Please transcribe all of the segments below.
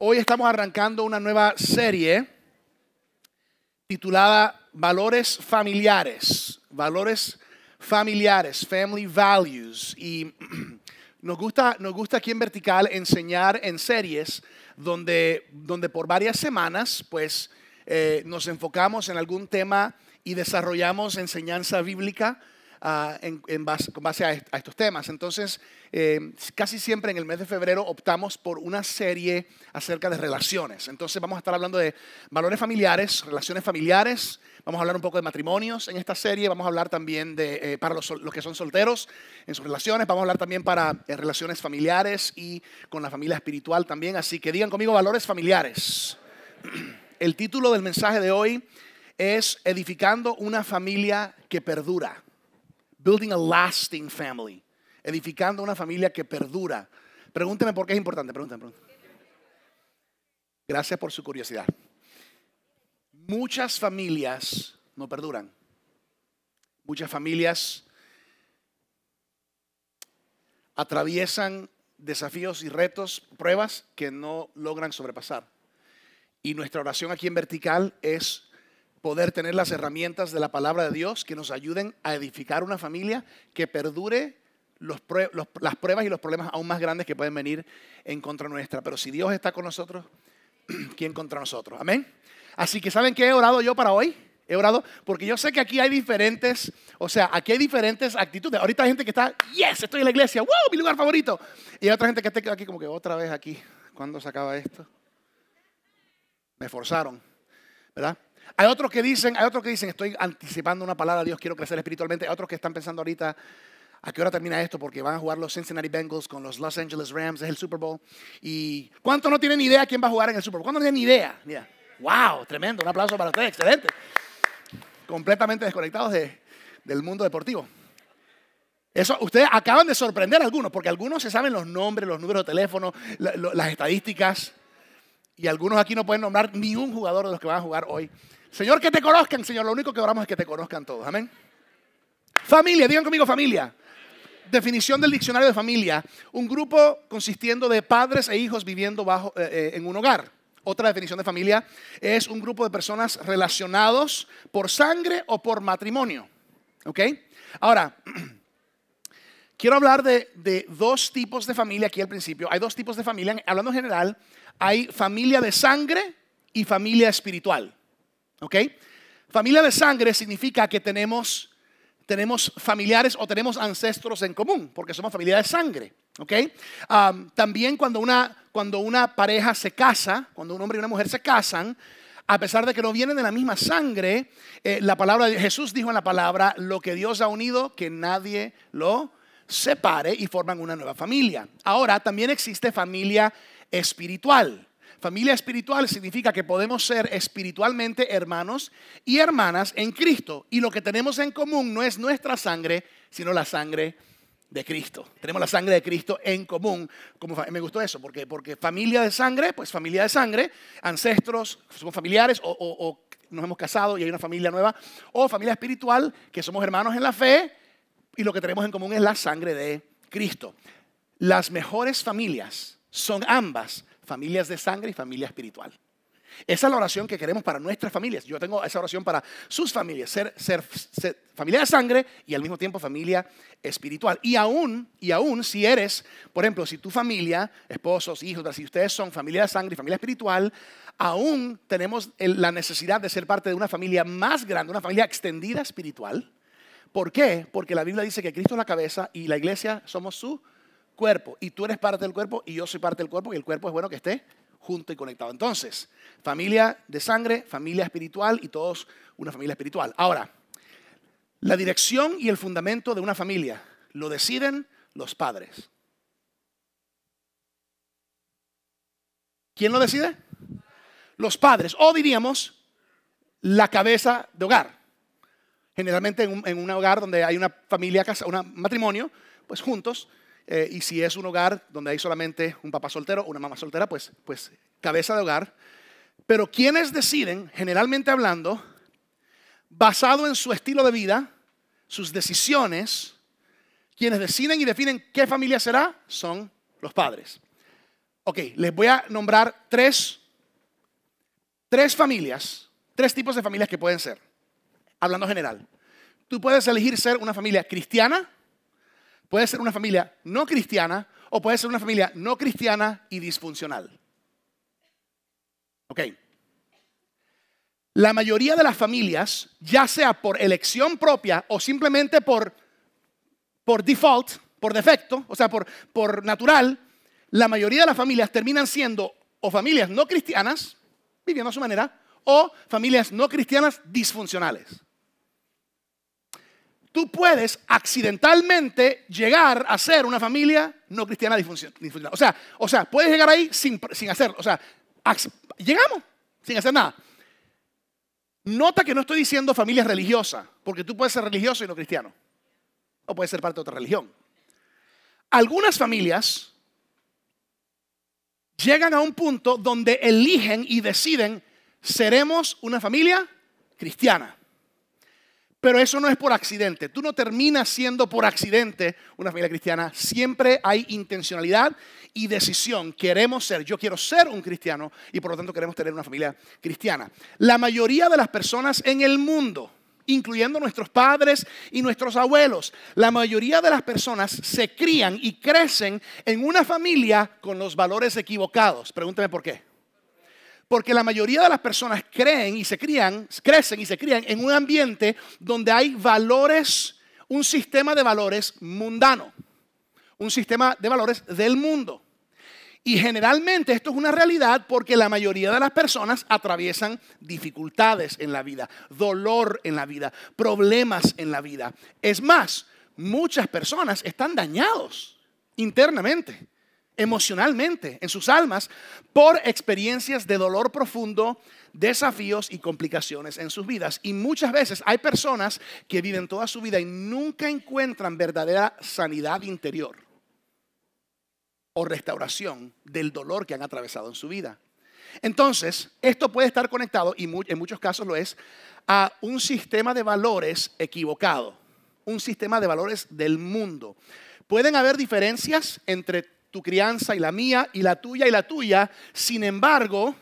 Hoy estamos arrancando una nueva serie titulada Valores Familiares, Valores Familiares, Family Values. Y nos gusta, nos gusta aquí en Vertical enseñar en series donde, donde por varias semanas pues eh, nos enfocamos en algún tema y desarrollamos enseñanza bíblica Ah, en, base, con base a, estos temas. Entonces, eh, casi siempre en el mes de febrero optamos por una serie acerca de relaciones. Entonces, vamos a estar hablando de valores familiares, relaciones familiares, vamos a hablar un poco de matrimonios en esta serie, vamos a hablar también de, eh, para los, que son solteros en sus relaciones, vamos a hablar también para eh, relaciones familiares y con la familia espiritual también. Así que digan conmigo valores familiares. El título del mensaje de hoy es Edificando una familia que perdura. Building a lasting family. Edificando una familia que perdura. Pregúnteme por qué es importante. pregúnteme. Gracias por su curiosidad. Muchas familias no perduran. Muchas familias atraviesan desafíos y retos, pruebas que no logran sobrepasar. Y nuestra oración aquí en vertical es poder tener las herramientas de la palabra de Dios que nos ayuden a edificar una familia que perdure las pruebas y los problemas aún más grandes que pueden venir en contra nuestra. Pero si Dios está con nosotros, ¿quién contra nosotros? Amén. Así que ¿saben qué he orado yo para hoy? He orado porque yo sé que aquí hay diferentes, o sea, aquí hay diferentes actitudes. Ahorita hay gente que está, yes, estoy en la iglesia, wow, mi lugar favorito. Y hay otra gente que está aquí como que otra vez aquí. ¿Cuándo se acaba esto? Me forzaron, ¿verdad? Hay otros que dicen, hay otros que dicen, estoy anticipando una palabra, Dios, quiero crecer espiritualmente. Hay otros que están pensando ahorita, ¿a qué hora termina esto? Porque van a jugar los Cincinnati Bengals con los Los Angeles Rams, es el Super Bowl. ¿Y cuántos no tienen idea quién va a jugar en el Super Bowl? ¿Cuántos no tienen idea? Mira. ¡Wow! Tremendo. Un aplauso para ustedes. Excelente. Completamente desconectados de, del mundo deportivo. Eso, ustedes acaban de sorprender a algunos, porque algunos se saben los nombres, los números de teléfono, las estadísticas, y algunos aquí no pueden nombrar ni un jugador de los que van a jugar hoy Señor, que te conozcan, Señor. Lo único que oramos es que te conozcan todos. Amén. Familia, digan conmigo familia. Definición del diccionario de familia. Un grupo consistiendo de padres e hijos viviendo bajo, eh, eh, en un hogar. Otra definición de familia es un grupo de personas relacionados por sangre o por matrimonio. ¿Ok? Ahora, quiero hablar de, de, dos tipos de familia aquí al principio. Hay dos tipos de familia. Hablando en general, hay familia de sangre y familia espiritual. ¿Ok? Familia de sangre significa que tenemos, tenemos familiares o tenemos ancestros en común, porque somos familia de sangre. ¿Ok? también cuando una, pareja se casa, cuando un hombre y una mujer se casan, a pesar de que no vienen de la misma sangre, eh, la palabra de Jesús dijo en la palabra, lo que Dios ha unido, que nadie lo separe y forman una nueva familia. Ahora, también existe familia espiritual. Familia espiritual significa que podemos ser espiritualmente hermanos y hermanas en Cristo. Y lo que tenemos en común no es nuestra sangre, sino la sangre de Cristo. Tenemos la sangre de Cristo en común. Como me gustó eso, porque, porque familia de sangre, pues familia de sangre, ancestros, somos familiares o, o nos hemos casado y hay una familia nueva, o familia espiritual, que somos hermanos en la fe y lo que tenemos en común es la sangre de Cristo. Las mejores familias son ambas familias de sangre y familia espiritual. Esa es la oración que queremos para nuestras familias. Yo tengo esa oración para sus familias, ser, ser, familia de sangre y al mismo tiempo familia espiritual. Y aún, y aún si eres, por ejemplo, si tu familia, esposos, hijos, si ustedes son familia de sangre y familia espiritual, aún tenemos la necesidad de ser parte de una familia más grande, una familia extendida espiritual. ¿Por qué? Porque la Biblia dice que Cristo es la cabeza y la iglesia somos su cuerpo. Y tú eres parte del cuerpo y yo soy parte del cuerpo y el cuerpo es bueno que esté junto y conectado. Entonces, familia de sangre, familia espiritual y todos una familia espiritual. Ahora, la dirección y el fundamento de una familia lo deciden los padres. ¿Quién lo decide? Los padres, o diríamos, la cabeza de hogar. Generalmente en un, hogar donde hay una familia, casa, un matrimonio, pues juntos, eh, y si es un hogar donde hay solamente un papá soltero o una mamá soltera, pues, pues cabeza de hogar. Pero quienes deciden, generalmente hablando, basado en su estilo de vida, sus decisiones, quienes deciden y definen qué familia será, son los padres. Ok, les voy a nombrar tres, tres familias, tres tipos de familias que pueden ser, hablando general. Tú puedes elegir ser una familia cristiana, Puede ser una familia no cristiana o puede ser una familia no cristiana y disfuncional. Ok. La mayoría de las familias, ya sea por elección propia o simplemente por, por default, por defecto, o sea, por, por natural, la mayoría de las familias terminan siendo o familias no cristianas, viviendo a su manera, o familias no cristianas disfuncionales tú puedes accidentalmente llegar a ser una familia no cristiana disfuncional. O sea, o sea puedes llegar ahí sin, sin hacer. O sea, llegamos sin hacer nada. Nota que no estoy diciendo familia religiosa, porque tú puedes ser religioso y no cristiano. O puedes ser parte de otra religión. Algunas familias llegan a un punto donde eligen y deciden, seremos una familia cristiana. Pero eso no es por accidente. Tú no terminas siendo por accidente una familia cristiana. Siempre hay intencionalidad y decisión. Queremos ser, yo quiero ser un cristiano y por lo tanto queremos tener una familia cristiana. La mayoría de las personas en el mundo, incluyendo nuestros padres y nuestros abuelos, la mayoría de las personas se crían y crecen en una familia con los valores equivocados. Pregúntame por qué. Porque la mayoría de las personas creen y se crían, crecen y se crían en un ambiente donde hay valores, un sistema de valores mundano, un sistema de valores del mundo. Y generalmente esto es una realidad porque la mayoría de las personas atraviesan dificultades en la vida, dolor en la vida, problemas en la vida. Es más, muchas personas están dañados internamente emocionalmente, en sus almas, por experiencias de dolor profundo, desafíos y complicaciones en sus vidas. Y muchas veces hay personas que viven toda su vida y nunca encuentran verdadera sanidad interior o restauración del dolor que han atravesado en su vida. Entonces, esto puede estar conectado, y en muchos casos lo es, a un sistema de valores equivocado, un sistema de valores del mundo. Pueden haber diferencias entre tu crianza y la mía y la tuya y la tuya. Sin embargo,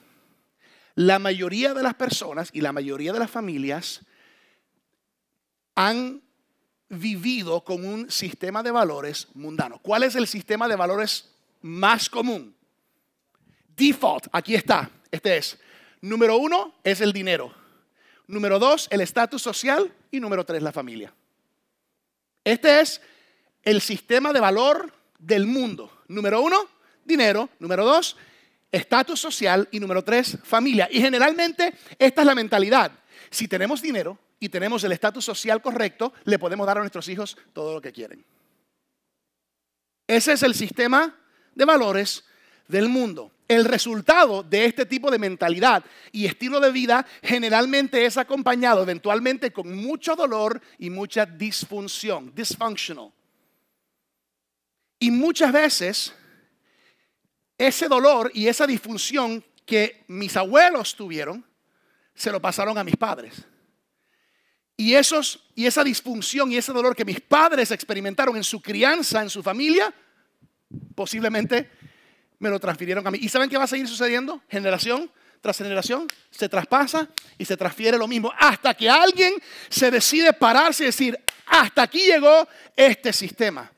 la mayoría de las personas y la mayoría de las familias han vivido con un sistema de valores mundano. ¿Cuál es el sistema de valores más común? Default, aquí está, este es. Número uno es el dinero. Número dos, el estatus social. Y número tres, la familia. Este es el sistema de valor del mundo. Número uno, dinero. Número dos, estatus social. Y número tres, familia. Y generalmente esta es la mentalidad. Si tenemos dinero y tenemos el estatus social correcto, le podemos dar a nuestros hijos todo lo que quieren. Ese es el sistema de valores del mundo. El resultado de este tipo de mentalidad y estilo de vida generalmente es acompañado eventualmente con mucho dolor y mucha disfunción, dysfunctional. Y muchas veces ese dolor y esa disfunción que mis abuelos tuvieron, se lo pasaron a mis padres. Y, esos, y esa disfunción y ese dolor que mis padres experimentaron en su crianza, en su familia, posiblemente me lo transfirieron a mí. ¿Y saben qué va a seguir sucediendo? Generación tras generación se traspasa y se transfiere lo mismo hasta que alguien se decide pararse y decir, hasta aquí llegó este sistema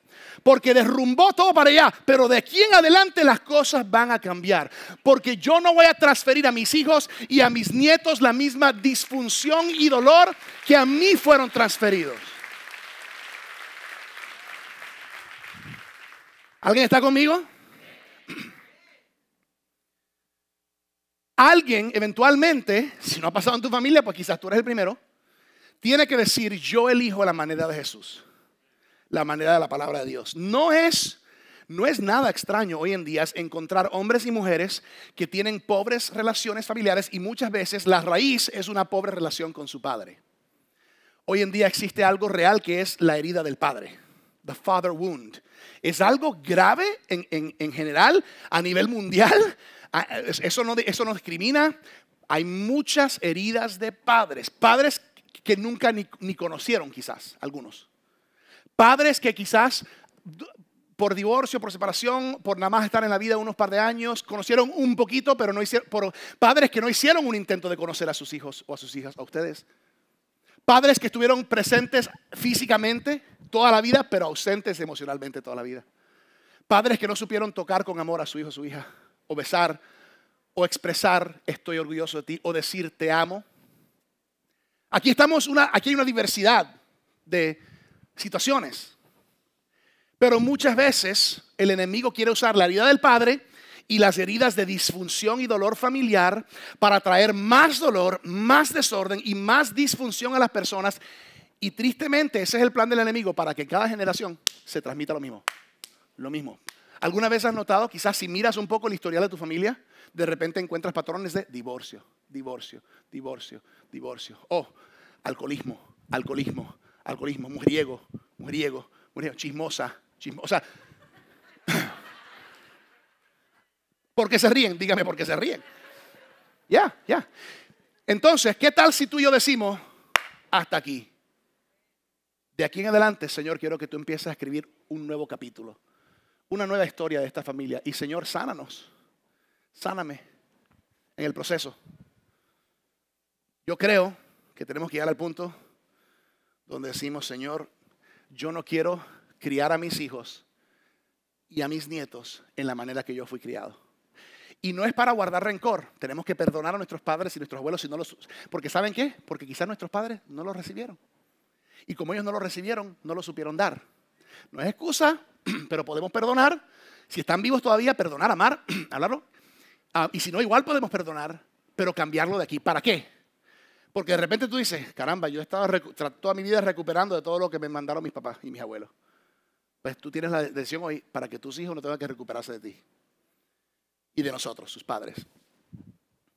porque derrumbó todo para allá. Pero de aquí en adelante las cosas van a cambiar, porque yo no voy a transferir a mis hijos y a mis nietos la misma disfunción y dolor que a mí fueron transferidos. ¿Alguien está conmigo? Alguien eventualmente, si no ha pasado en tu familia, pues quizás tú eres el primero, tiene que decir, yo elijo la manera de Jesús la manera de la palabra de Dios. No es, no es nada extraño hoy en día encontrar hombres y mujeres que tienen pobres relaciones familiares y muchas veces la raíz es una pobre relación con su padre. Hoy en día existe algo real que es la herida del padre, the father wound. Es algo grave en, general a nivel mundial. Ah, eso no, eso no discrimina. Hay muchas heridas de padres, padres que nunca ni conocieron quizás, algunos. Padres que quizás por divorcio, por separación, por nada más estar en la vida unos par de años, conocieron un poquito, pero no hicieron, padres que no hicieron un intento de conocer a sus hijos o a sus hijas, a ustedes. Padres que estuvieron presentes físicamente toda la vida, pero ausentes emocionalmente toda la vida. Padres que no supieron tocar con amor a su hijo o su hija, o besar, o expresar estoy orgulloso de ti, o decir te amo. Aquí estamos, una, aquí hay una diversidad de, situaciones. Pero muchas veces el enemigo quiere usar la herida del padre y las heridas de disfunción y dolor familiar para traer más dolor, más desorden y más disfunción a las personas. Y tristemente ese es el plan del enemigo para que cada generación se transmita lo mismo. Lo mismo. ¿Alguna vez has notado, quizás si miras un poco el historial de tu familia, de repente encuentras patrones de divorcio, divorcio, divorcio, divorcio, o oh, alcoholismo, alcoholismo, alcoholismo, mujeriego, mujeriego, mujeriego, chismosa, chismosa. ¿Por qué se ríen? Dígame por qué se ríen. Ya, ya. Entonces, ¿qué tal si tú y yo decimos hasta aquí? De aquí en adelante, Señor, quiero que tú empieces a escribir un nuevo capítulo, una nueva historia de esta familia. Y Señor, sánanos, sáname en el proceso. Yo creo que tenemos que llegar al punto donde decimos, Señor, yo no quiero criar a mis hijos y a mis nietos en la manera que yo fui criado. Y no es para guardar rencor. Tenemos que perdonar a nuestros padres y nuestros abuelos si no los... Porque ¿saben qué? Porque quizás nuestros padres no los recibieron. Y como ellos no lo recibieron, no lo supieron dar. No es excusa, pero podemos perdonar. Si están vivos todavía, perdonar, amar, hablarlo. Ah, y si no, igual podemos perdonar, pero cambiarlo de aquí. ¿Para qué? Porque de repente tú dices, caramba, yo he estado toda mi vida recuperando de todo lo que me mandaron mis papás y mis abuelos. Pues tú tienes la decisión hoy para que tus hijos no tengan que recuperarse de ti y de nosotros, sus padres.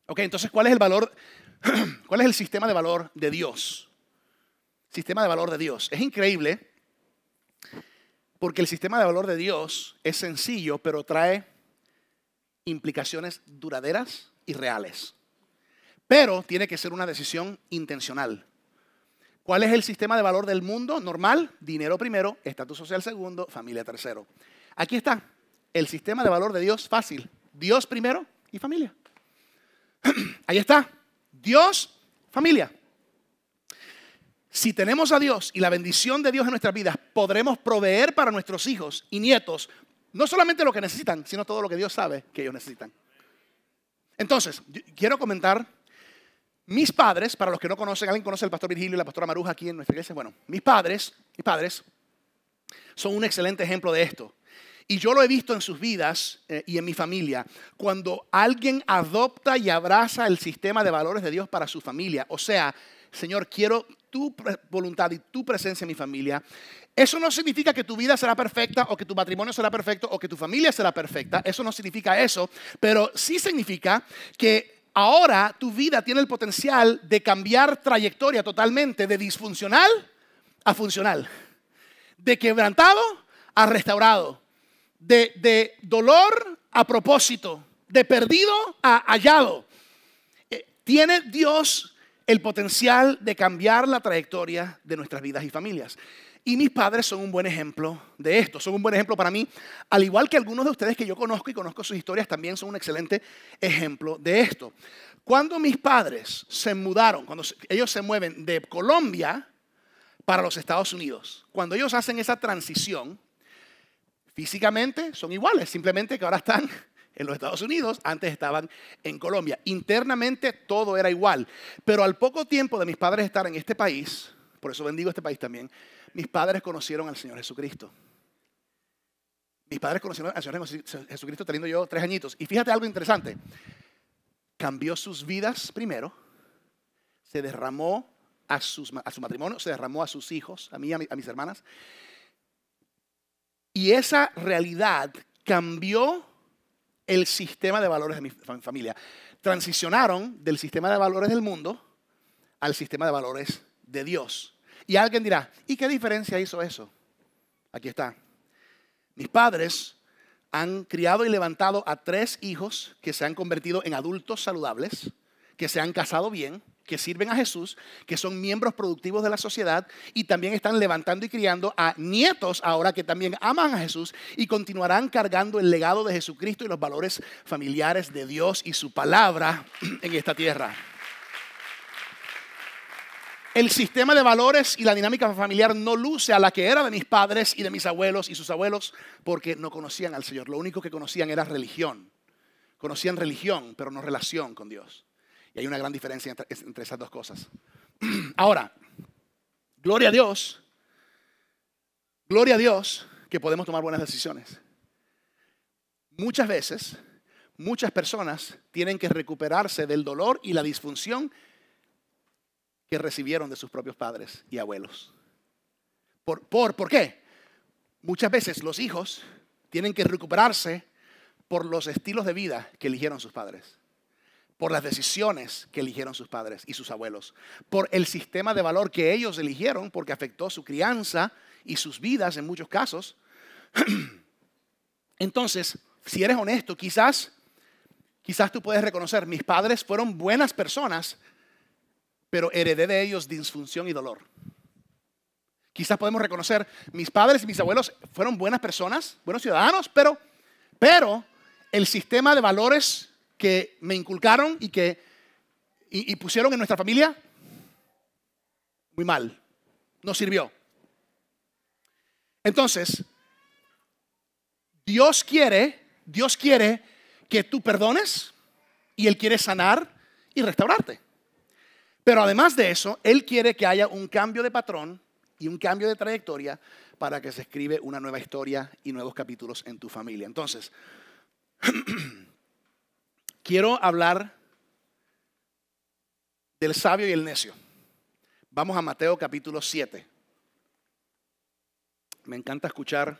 Ok, entonces, ¿cuál es el valor? ¿Cuál es el sistema de valor de Dios? Sistema de valor de Dios. Es increíble porque el sistema de valor de Dios es sencillo, pero trae implicaciones duraderas y reales. Pero tiene que ser una decisión intencional. ¿Cuál es el sistema de valor del mundo normal? Dinero primero, estatus social segundo, familia tercero. Aquí está el sistema de valor de Dios fácil. Dios primero y familia. Ahí está. Dios, familia. Si tenemos a Dios y la bendición de Dios en nuestras vidas, podremos proveer para nuestros hijos y nietos no solamente lo que necesitan, sino todo lo que Dios sabe que ellos necesitan. Entonces, quiero comentar mis padres, para los que no conocen, alguien conoce al pastor Virgilio y la pastora Maruja aquí en nuestra iglesia, bueno, mis padres, mis padres son un excelente ejemplo de esto. Y yo lo he visto en sus vidas eh, y en mi familia. Cuando alguien adopta y abraza el sistema de valores de Dios para su familia, o sea, Señor, quiero tu voluntad y tu presencia en mi familia. Eso no significa que tu vida será perfecta o que tu matrimonio será perfecto o que tu familia será perfecta. Eso no significa eso, pero sí significa que ahora tu vida tiene el potencial de cambiar trayectoria totalmente, de disfuncional a funcional, de quebrantado a restaurado, de, dolor a propósito, de perdido a hallado. Eh, tiene Dios el potencial de cambiar la trayectoria de nuestras vidas y familias. Y mis padres son un buen ejemplo de esto, son un buen ejemplo para mí, al igual que algunos de ustedes que yo conozco y conozco sus historias, también son un excelente ejemplo de esto. Cuando mis padres se mudaron, cuando ellos se mueven de Colombia para los Estados Unidos, cuando ellos hacen esa transición, físicamente son iguales, simplemente que ahora están en los Estados Unidos, antes estaban en Colombia. Internamente todo era igual, pero al poco tiempo de mis padres estar en este país, por eso bendigo este país también. Mis padres conocieron al Señor Jesucristo. Mis padres conocieron al Señor Jesucristo teniendo yo tres añitos. Y fíjate algo interesante. Cambió sus vidas primero. Se derramó a, su matrimonio, se derramó a sus hijos, a mí, a, a mis hermanas. Y esa realidad cambió el sistema de valores de mi familia. Transicionaron del sistema de valores del mundo al sistema de valores de Dios. Y alguien dirá, ¿y qué diferencia hizo eso? Aquí está. Mis padres han criado y levantado a tres hijos que se han convertido en adultos saludables, que se han casado bien, que sirven a Jesús, que son miembros productivos de la sociedad y también están levantando y criando a nietos ahora que también aman a Jesús y continuarán cargando el legado de Jesucristo y los valores familiares de Dios y su palabra en esta tierra el sistema de valores y la dinámica familiar no luce a la que era de mis padres y de mis abuelos y sus abuelos porque no conocían al Señor. Lo único que conocían era religión. Conocían religión, pero no relación con Dios. Y hay una gran diferencia entre, esas dos cosas. Ahora, gloria a Dios, gloria a Dios que podemos tomar buenas decisiones. Muchas veces, muchas personas tienen que recuperarse del dolor y la disfunción que recibieron de sus propios padres y abuelos. ¿Por, por, por qué? Muchas veces los hijos tienen que recuperarse por los estilos de vida que eligieron sus padres, por las decisiones que eligieron sus padres y sus abuelos, por el sistema de valor que ellos eligieron porque afectó su crianza y sus vidas en muchos casos. Entonces, si eres honesto, quizás quizás tú puedes reconocer, mis padres fueron buenas personas, pero heredé de ellos disfunción y dolor. Quizás podemos reconocer, mis padres y mis abuelos fueron buenas personas, buenos ciudadanos, pero, pero el sistema de valores que me inculcaron y que pusieron en nuestra familia, muy mal, no sirvió. Entonces, Dios quiere, Dios quiere que tú perdones y Él quiere sanar y restaurarte. Pero además de eso, Él quiere que haya un cambio de patrón y un cambio de trayectoria para que se escribe una nueva historia y nuevos capítulos en tu familia. Entonces, quiero hablar del sabio y el necio. Vamos a Mateo capítulo 7. Me encanta escuchar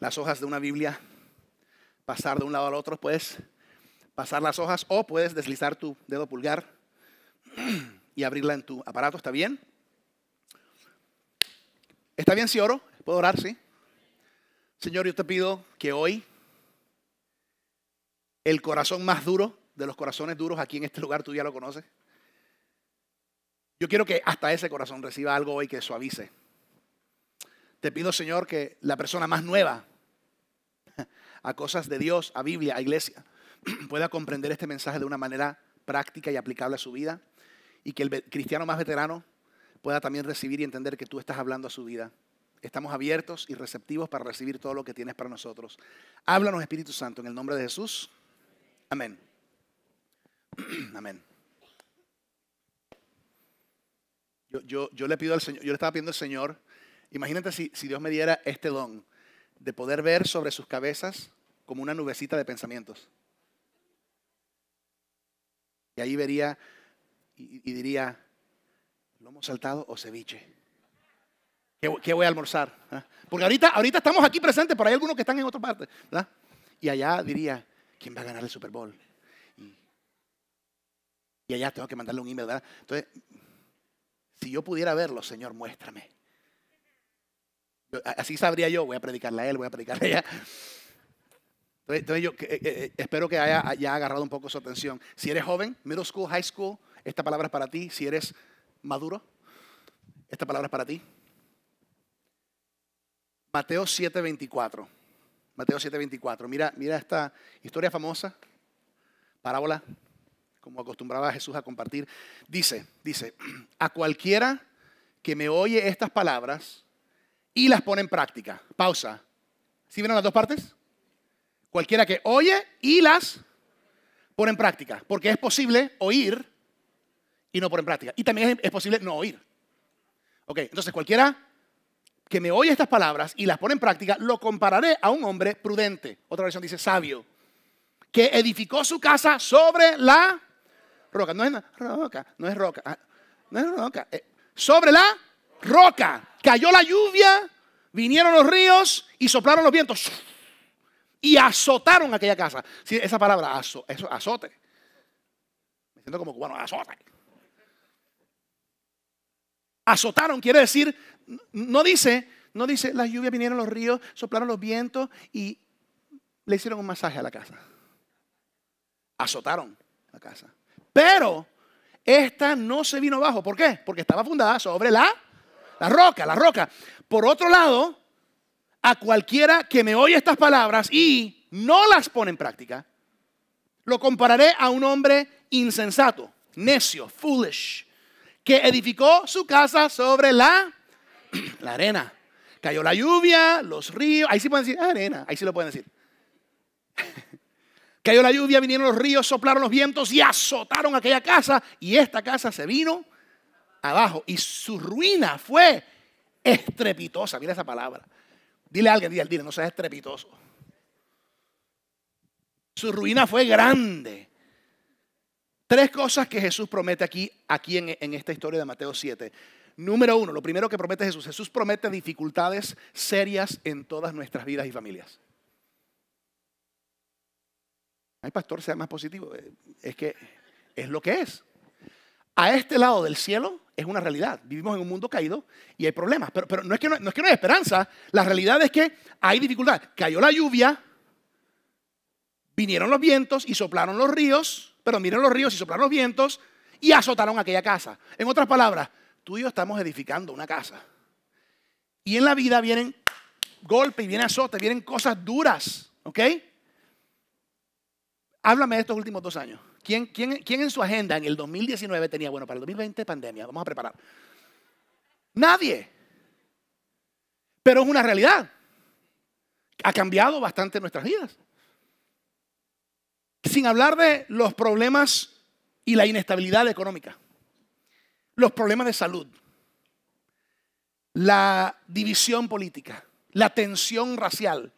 las hojas de una Biblia pasar de un lado al otro. Puedes pasar las hojas o puedes deslizar tu dedo pulgar y abrirla en tu aparato. ¿Está bien? ¿Está bien si oro? ¿Puedo orar, sí? Señor, yo te pido que hoy el corazón más duro de los corazones duros aquí en este lugar, tú ya lo conoces. Yo quiero que hasta ese corazón reciba algo hoy que suavice. Te pido, Señor, que la persona más nueva a cosas de Dios, a Biblia, a iglesia, pueda comprender este mensaje de una manera práctica y aplicable a su vida y que el cristiano más veterano pueda también recibir y entender que tú estás hablando a su vida. Estamos abiertos y receptivos para recibir todo lo que tienes para nosotros. Háblanos, Espíritu Santo, en el nombre de Jesús. Amén. Amén. Yo, yo, le pido al Señor, yo le estaba pidiendo al Señor, imagínate si, si Dios me diera este don de poder ver sobre sus cabezas como una nubecita de pensamientos. Y ahí vería y, diría, lomo saltado o ceviche. ¿Qué, qué voy a almorzar? ¿Ah? Porque ahorita, ahorita estamos aquí presentes, pero hay algunos que están en otra parte. Y allá diría, ¿quién va a ganar el Super Bowl? Y, allá tengo que mandarle un email, ¿verdad? Entonces, si yo pudiera verlo, Señor, muéstrame. Así sabría yo, voy a predicarle a él, voy a predicarle a ella. Entonces yo eh, eh, eh, espero que haya, haya agarrado un poco su atención. Si eres joven, middle school, high school, esta palabra es para ti si eres maduro. Esta palabra es para ti. Mateo 7:24. Mateo 7:24. Mira, mira esta historia famosa, parábola, como acostumbraba Jesús a compartir. Dice, dice, a cualquiera que me oye estas palabras y las pone en práctica. Pausa. ¿Sí vieron las dos partes? Cualquiera que oye y las pone en práctica, porque es posible oír y no por en práctica. Y también es, posible no oír. Ok, entonces cualquiera que me oye estas palabras y las pone en práctica, lo compararé a un hombre prudente. Otra versión dice sabio, que edificó su casa sobre la roca. No es roca, no es roca, ah, no es roca. Eh, sobre la roca. Cayó la lluvia, vinieron los ríos y soplaron los vientos. Y azotaron aquella casa. Sí, esa palabra, azote. Me siento como cubano, azote. Azotaron quiere decir, no dice, no dice, las lluvias vinieron los ríos, soplaron los vientos y le hicieron un masaje a la casa. Azotaron la casa. Pero esta no se vino abajo. ¿Por qué? Porque estaba fundada sobre la, la roca, la roca. Por otro lado, a cualquiera que me oye estas palabras y no las pone en práctica, lo compararé a un hombre insensato, necio, foolish, que edificó su casa sobre la, la arena. Cayó la lluvia, los ríos, ahí sí pueden decir, ah, arena, ahí sí lo pueden decir. Cayó la lluvia, vinieron los ríos, soplaron los vientos y azotaron aquella casa y esta casa se vino abajo y su ruina fue estrepitosa, mira esa palabra. Dile a alguien, dile, dile, no seas estrepitoso. Su ruina fue grande. Tres cosas que Jesús promete aquí, aquí en, esta historia de Mateo 7. Número uno, lo primero que promete Jesús, Jesús promete dificultades serias en todas nuestras vidas y familias. Ay, pastor, sea más positivo. Eh, es que es lo que es. A este lado del cielo es una realidad. Vivimos en un mundo caído y hay problemas. Pero, no, es que no, no es que no hay esperanza. La realidad es que hay dificultad. Cayó la lluvia, vinieron los vientos y soplaron los ríos pero miren los ríos y soplaron los vientos y azotaron aquella casa. En otras palabras, tú y yo estamos edificando una casa. Y en la vida vienen golpes, vienen azotes, vienen cosas duras, ¿ok? Háblame de estos últimos dos años. ¿Quién, quién, quién en su agenda en el 2019 tenía, bueno, para el 2020 pandemia, vamos a preparar? Nadie. Pero es una realidad. Ha cambiado bastante nuestras vidas. Sin hablar de los problemas y la inestabilidad económica, los problemas de salud, la división política, la tensión racial,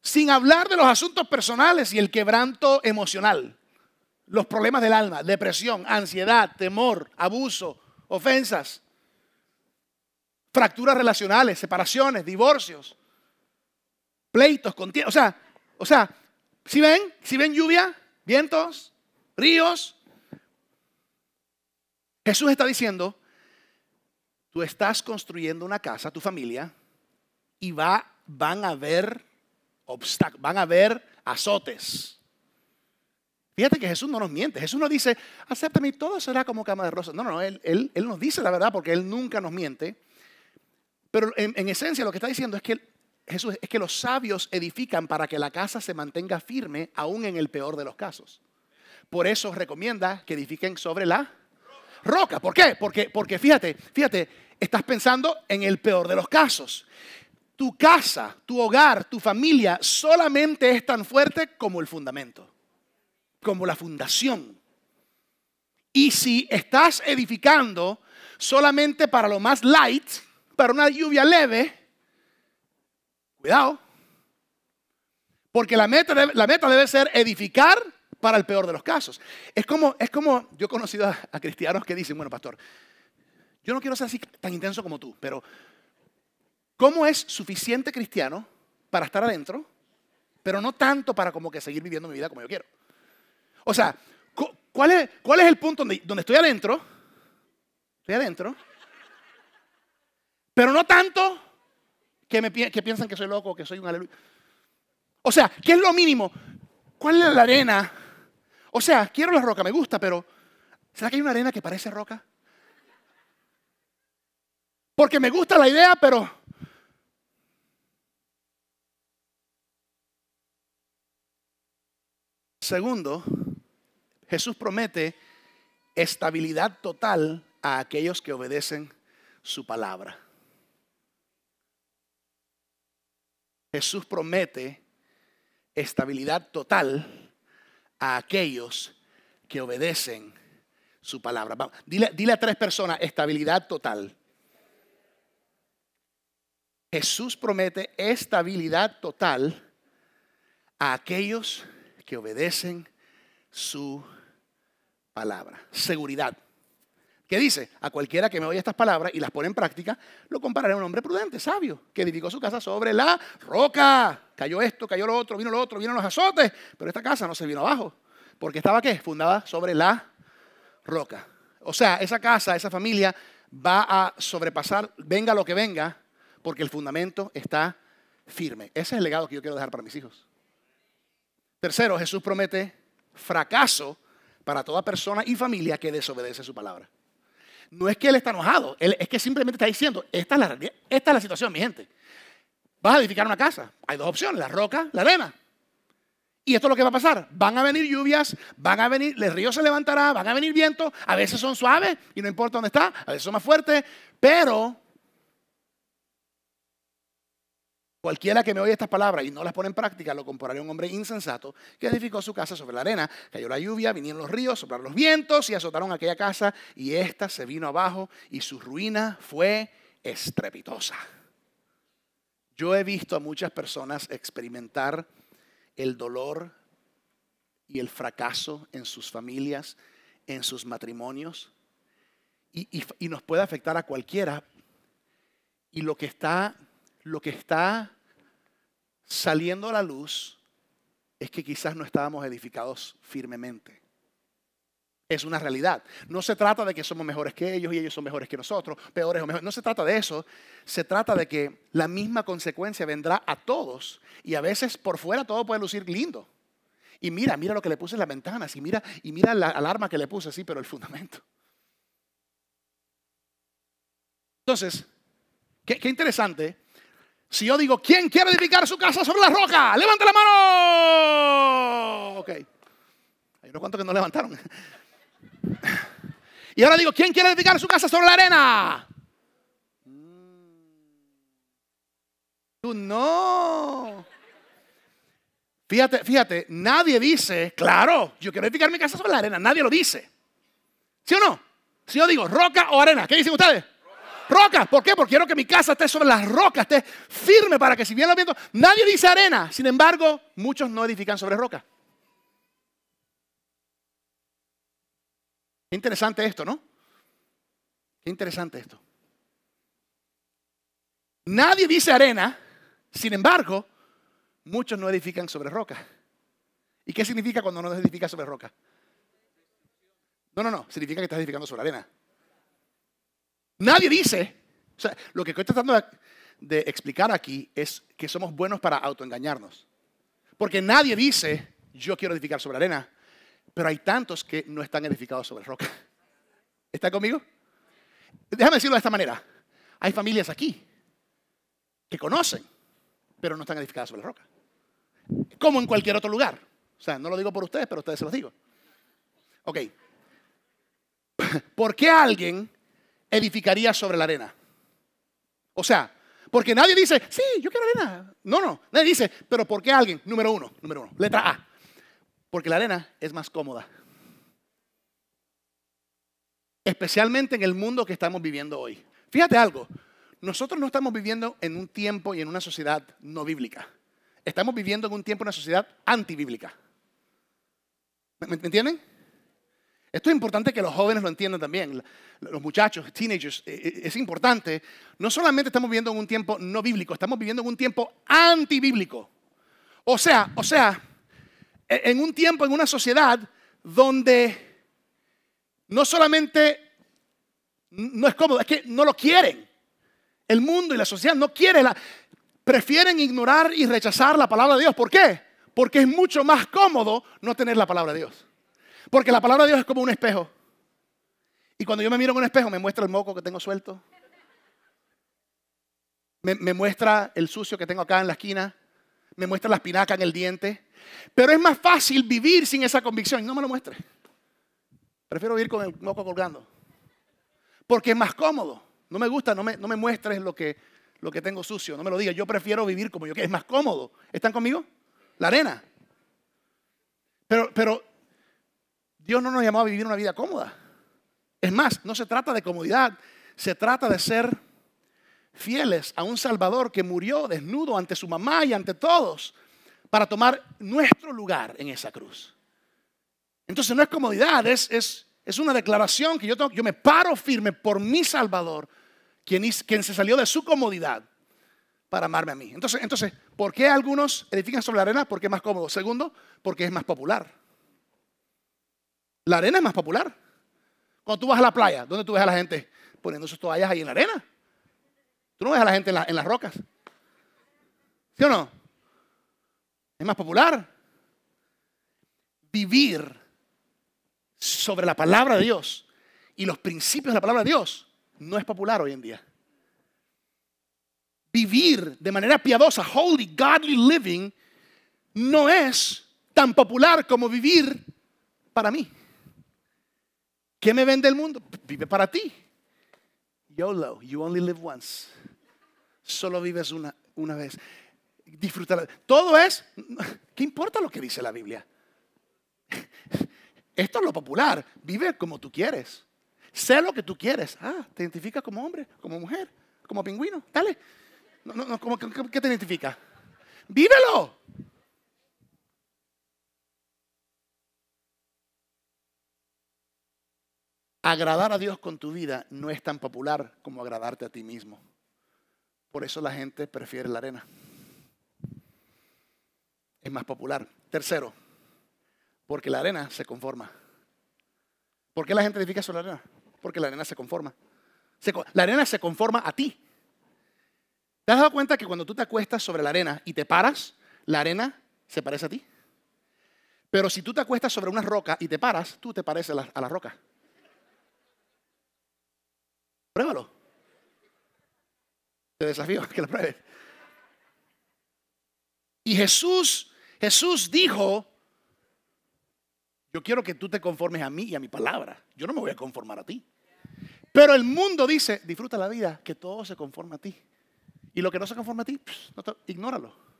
sin hablar de los asuntos personales y el quebranto emocional, los problemas del alma, depresión, ansiedad, temor, abuso, ofensas, fracturas relacionales, separaciones, divorcios, pleitos, contiendas. O sea, o sea, ¿Si ven? ¿Si ven lluvia? ¿Vientos? ¿Ríos? Jesús está diciendo, tú estás construyendo una casa, tu familia, y va, van a haber obstáculos, van a ver azotes. Fíjate que Jesús no nos miente. Jesús no dice, acéptame mí, todo será como cama de rosas. No, no, no, él, nos dice la verdad porque Él nunca nos miente. Pero en, en esencia lo que está diciendo es que es que los sabios edifican para que la casa se mantenga firme aún en el peor de los casos. Por eso recomienda que edifiquen sobre la roca. ¿Por qué? Porque, porque fíjate, fíjate, estás pensando en el peor de los casos. Tu casa, tu hogar, tu familia solamente es tan fuerte como el fundamento, como la fundación. Y si estás edificando solamente para lo más light, para una lluvia leve, Cuidado. Porque la meta, debe, la meta debe ser edificar para el peor de los casos. Es como, es como yo he conocido a, cristianos que dicen, bueno, pastor, yo no quiero ser así tan intenso como tú, pero ¿cómo es suficiente cristiano para estar adentro, pero no tanto para como que seguir viviendo mi vida como yo quiero? O sea, ¿cuál es, cuál es el punto donde estoy adentro? Estoy adentro, pero no tanto que, piensan que soy loco, que soy un aleluya. O sea, ¿qué es lo mínimo? ¿Cuál es la arena? O sea, quiero la roca, me gusta, pero ¿será que hay una arena que parece roca? Porque me gusta la idea, pero... Segundo, Jesús promete estabilidad total a aquellos que obedecen su palabra. Jesús promete estabilidad total a aquellos que obedecen su palabra. dile, dile a tres personas, estabilidad total. Jesús promete estabilidad total a aquellos que obedecen su palabra. Seguridad que dice, a cualquiera que me oye estas palabras y las pone en práctica, lo compararé a un hombre prudente, sabio, que edificó su casa sobre la roca. Cayó esto, cayó lo otro, vino lo otro, vino los azotes, pero esta casa no se vino abajo, porque estaba qué? Fundada sobre la roca. O sea, esa casa, esa familia va a sobrepasar, venga lo que venga, porque el fundamento está firme. Ese es el legado que yo quiero dejar para mis hijos. Tercero, Jesús promete fracaso para toda persona y familia que desobedece su palabra no es que él está enojado, él, es que simplemente está diciendo, esta es, la, esta es la situación, mi gente. Vas a edificar una casa. Hay dos opciones, la roca, la arena. Y esto es lo que va a pasar. Van a venir lluvias, van a venir, el río se levantará, van a venir vientos, a veces son suaves y no importa dónde está, a veces son más fuertes, pero Cualquiera que me oye estas palabras y no las pone en práctica lo compararé a un hombre insensato que edificó su casa sobre la arena. Cayó la lluvia, vinieron los ríos, soplaron los vientos y azotaron aquella casa y esta se vino abajo y su ruina fue estrepitosa. Yo he visto a muchas personas experimentar el dolor y el fracaso en sus familias, en sus matrimonios y, y nos puede afectar a cualquiera. Y lo que está lo que está saliendo a la luz es que quizás no estábamos edificados firmemente. Es una realidad. No se trata de que somos mejores que ellos y ellos son mejores que nosotros, peores o mejores. No se trata de eso. Se trata de que la misma consecuencia vendrá a todos y a veces por fuera todo puede lucir lindo. Y mira, mira lo que le puse en las ventanas y mira, y mira la alarma que le puse, sí, pero el fundamento. Entonces, qué, qué interesante si yo digo, ¿quién quiere edificar su casa sobre la roca? ¡Levanta la mano! Ok. Hay unos cuantos que no levantaron. Y ahora digo, ¿quién quiere edificar su casa sobre la arena? Mm. Tú no. Fíjate, fíjate, nadie dice, claro, yo quiero edificar mi casa sobre la arena, nadie lo dice. ¿Sí o no? Si yo digo roca o arena, ¿qué dicen ustedes? roca. ¿Por qué? Porque quiero que mi casa esté sobre las rocas, esté firme para que si bien lo viento. nadie dice arena. Sin embargo, muchos no edifican sobre roca. interesante esto, ¿no? Qué interesante esto. Nadie dice arena, sin embargo, muchos no edifican sobre roca. ¿Y qué significa cuando no edifica sobre roca? No, no, no, significa que estás edificando sobre arena. Nadie dice. O sea, lo que estoy tratando de, explicar aquí es que somos buenos para autoengañarnos. Porque nadie dice, yo quiero edificar sobre arena, pero hay tantos que no están edificados sobre roca. ¿Está conmigo? Déjame decirlo de esta manera. Hay familias aquí que conocen, pero no están edificadas sobre roca. Como en cualquier otro lugar. O sea, no lo digo por ustedes, pero ustedes se los digo. Ok. ¿Por qué alguien edificaría sobre la arena. O sea, porque nadie dice, sí, yo quiero arena. No, no, nadie dice, pero ¿por qué alguien? Número uno, número uno, letra A. Porque la arena es más cómoda. Especialmente en el mundo que estamos viviendo hoy. Fíjate algo, nosotros no estamos viviendo en un tiempo y en una sociedad no bíblica. Estamos viviendo en un tiempo y una sociedad antibíblica. ¿Me, ¿Me entienden? Esto es importante que los jóvenes lo entiendan también, los muchachos, teenagers, eh, eh, es importante. No solamente estamos viviendo en un tiempo no bíblico, estamos viviendo en un tiempo antibíblico. O sea, o sea, e, en un tiempo, en una sociedad donde no solamente no es cómodo, es que no lo quieren. El mundo y la sociedad no quieren, prefieren ignorar y rechazar la palabra de Dios. ¿Por qué? Porque es mucho más cómodo no tener la palabra de Dios. Porque la palabra de Dios es como un espejo. Y cuando yo me miro en un espejo, me muestra el moco que tengo suelto. Me, muestra el sucio que tengo acá en la esquina. Me muestra la espinaca en el diente. Pero es más fácil vivir sin esa convicción. No me lo muestre. Prefiero vivir con el moco colgando. Porque es más cómodo. No me gusta, no me, no me muestres lo que, lo que tengo sucio. No me lo digas. Yo prefiero vivir como yo quiero. Es más cómodo. ¿Están conmigo? La arena. Pero, pero Dios no nos llamó a vivir una vida cómoda. Es más, no se trata de comodidad, se trata de ser fieles a un Salvador que murió desnudo ante su mamá y ante todos para tomar nuestro lugar en esa cruz. Entonces no es comodidad, es, una declaración que yo, yo me paro firme por mi Salvador, quien, quien se salió de su comodidad para amarme a mí. Entonces, entonces, ¿por qué algunos edifican sobre la arena? Porque es más cómodo. Segundo, porque es más popular. La arena es más popular. Cuando tú vas a la playa, ¿dónde tú ves a la gente poniendo sus toallas ahí en la arena? Tú no ves a la gente en, en las rocas. ¿Sí o no? Es más popular. Vivir sobre la palabra de Dios y los principios de la palabra de Dios no es popular hoy en día. Vivir de manera piadosa, holy, godly living, no es tan popular como vivir para mí. ¿Qué me vende el mundo? Vive para ti. YOLO, you only live once. Solo vives una, una vez. Disfrútala. Todo es, ¿qué importa lo que dice la Biblia? Esto es lo popular. Vive como tú quieres. Sé lo que tú quieres. Ah, te identifica como hombre, como mujer, como pingüino. Dale. No, no, no, ¿Qué te identifica? Vívelo. Agradar a Dios con tu vida no es tan popular como agradarte a ti mismo. Por eso la gente prefiere la arena. Es más popular. Tercero, porque la arena se conforma. ¿Por qué la gente edifica sobre la arena? Porque la arena se conforma. la arena se conforma a ti. ¿Te has dado cuenta que cuando tú te acuestas sobre la arena y te paras, la arena se parece a ti? Pero si tú te acuestas sobre una roca y te paras, tú te pareces a la roca. Pruébalo. Te desafío a que lo pruebes. Y Jesús, Jesús dijo, yo quiero que tú te conformes a mí y a mi palabra. Yo no me voy a conformar a ti. Pero el mundo dice, disfruta la vida, que todo se conforma a ti. Y lo que no se conforma a ti, ignóralo.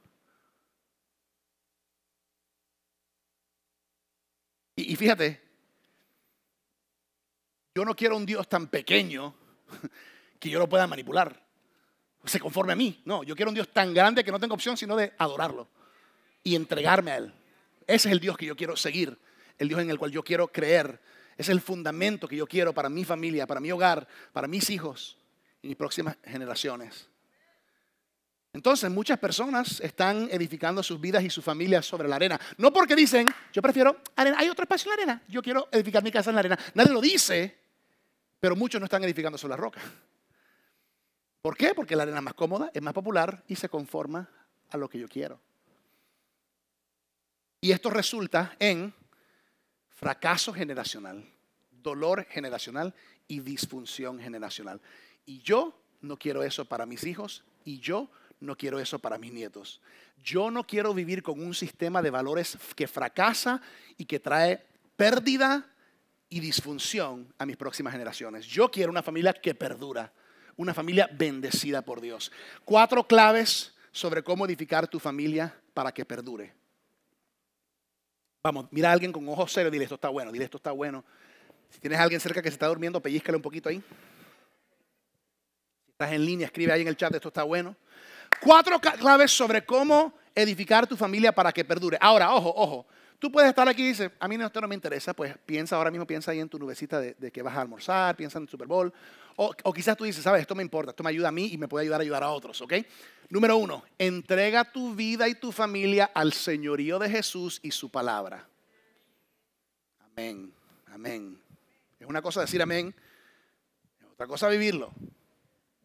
y fíjate, yo no quiero un Dios tan pequeño que yo lo pueda manipular, se conforme a mí. No, yo quiero un Dios tan grande que no tengo opción sino de adorarlo y entregarme a Él. Ese es el Dios que yo quiero seguir, el Dios en el cual yo quiero creer. Es el fundamento que yo quiero para mi familia, para mi hogar, para mis hijos y mis próximas generaciones. Entonces, muchas personas están edificando sus vidas y sus familias sobre la arena. No porque dicen, yo prefiero arena, hay otro espacio en la arena, yo quiero edificar mi casa en la arena. Nadie lo dice, pero muchos no están edificando sobre la roca. ¿Por qué? Porque la arena es más cómoda, es más popular y se conforma a lo que yo quiero. Y esto resulta en fracaso generacional, dolor generacional y disfunción generacional. Y yo no quiero eso para mis hijos y yo no quiero eso para mis nietos. Yo no quiero vivir con un sistema de valores que fracasa y que trae pérdida y disfunción a mis próximas generaciones. Yo quiero una familia que perdura, una familia bendecida por Dios. Cuatro claves sobre cómo edificar tu familia para que perdure. Vamos, mira a alguien con ojos serios, dile esto está bueno, dile esto está bueno. Si tienes a alguien cerca que se está durmiendo, pellizcale un poquito ahí. Si estás en línea, escribe ahí en el chat, esto está bueno. Cuatro claves sobre cómo edificar tu familia para que perdure. Ahora, ojo, ojo, Tú puedes estar aquí y dices, a mí no, esto no me interesa, pues piensa ahora mismo, piensa ahí en tu nubecita de, que vas a almorzar, piensa en el Super Bowl. O, o, quizás tú dices, sabes, esto me importa, esto me ayuda a mí y me puede ayudar a ayudar a otros, ¿ok? Número uno, entrega tu vida y tu familia al señorío de Jesús y su palabra. Amén, amén. Es una cosa decir amén, es otra cosa vivirlo.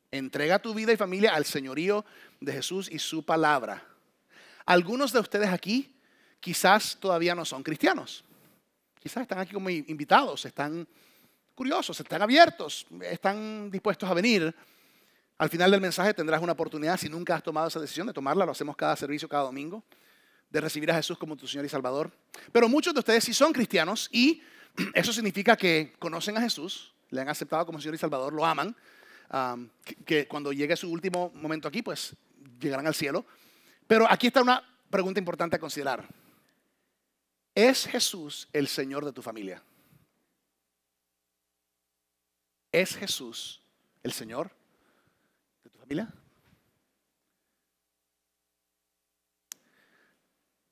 Entrega tu vida y familia al señorío de Jesús y su palabra. Algunos de ustedes aquí quizás todavía no son cristianos. Quizás están aquí como invitados, están curiosos, están abiertos, están dispuestos a venir. Al final del mensaje tendrás una oportunidad, si nunca has tomado esa decisión de tomarla, lo hacemos cada servicio, cada domingo, de recibir a Jesús como tu Señor y Salvador. Pero muchos de ustedes sí son cristianos y eso significa que conocen a Jesús, le han aceptado como Señor y Salvador, lo aman, que, cuando llegue su último momento aquí, pues llegarán al cielo. Pero aquí está una pregunta importante a considerar. ¿Es Jesús el Señor de tu familia? ¿Es Jesús el Señor de tu familia?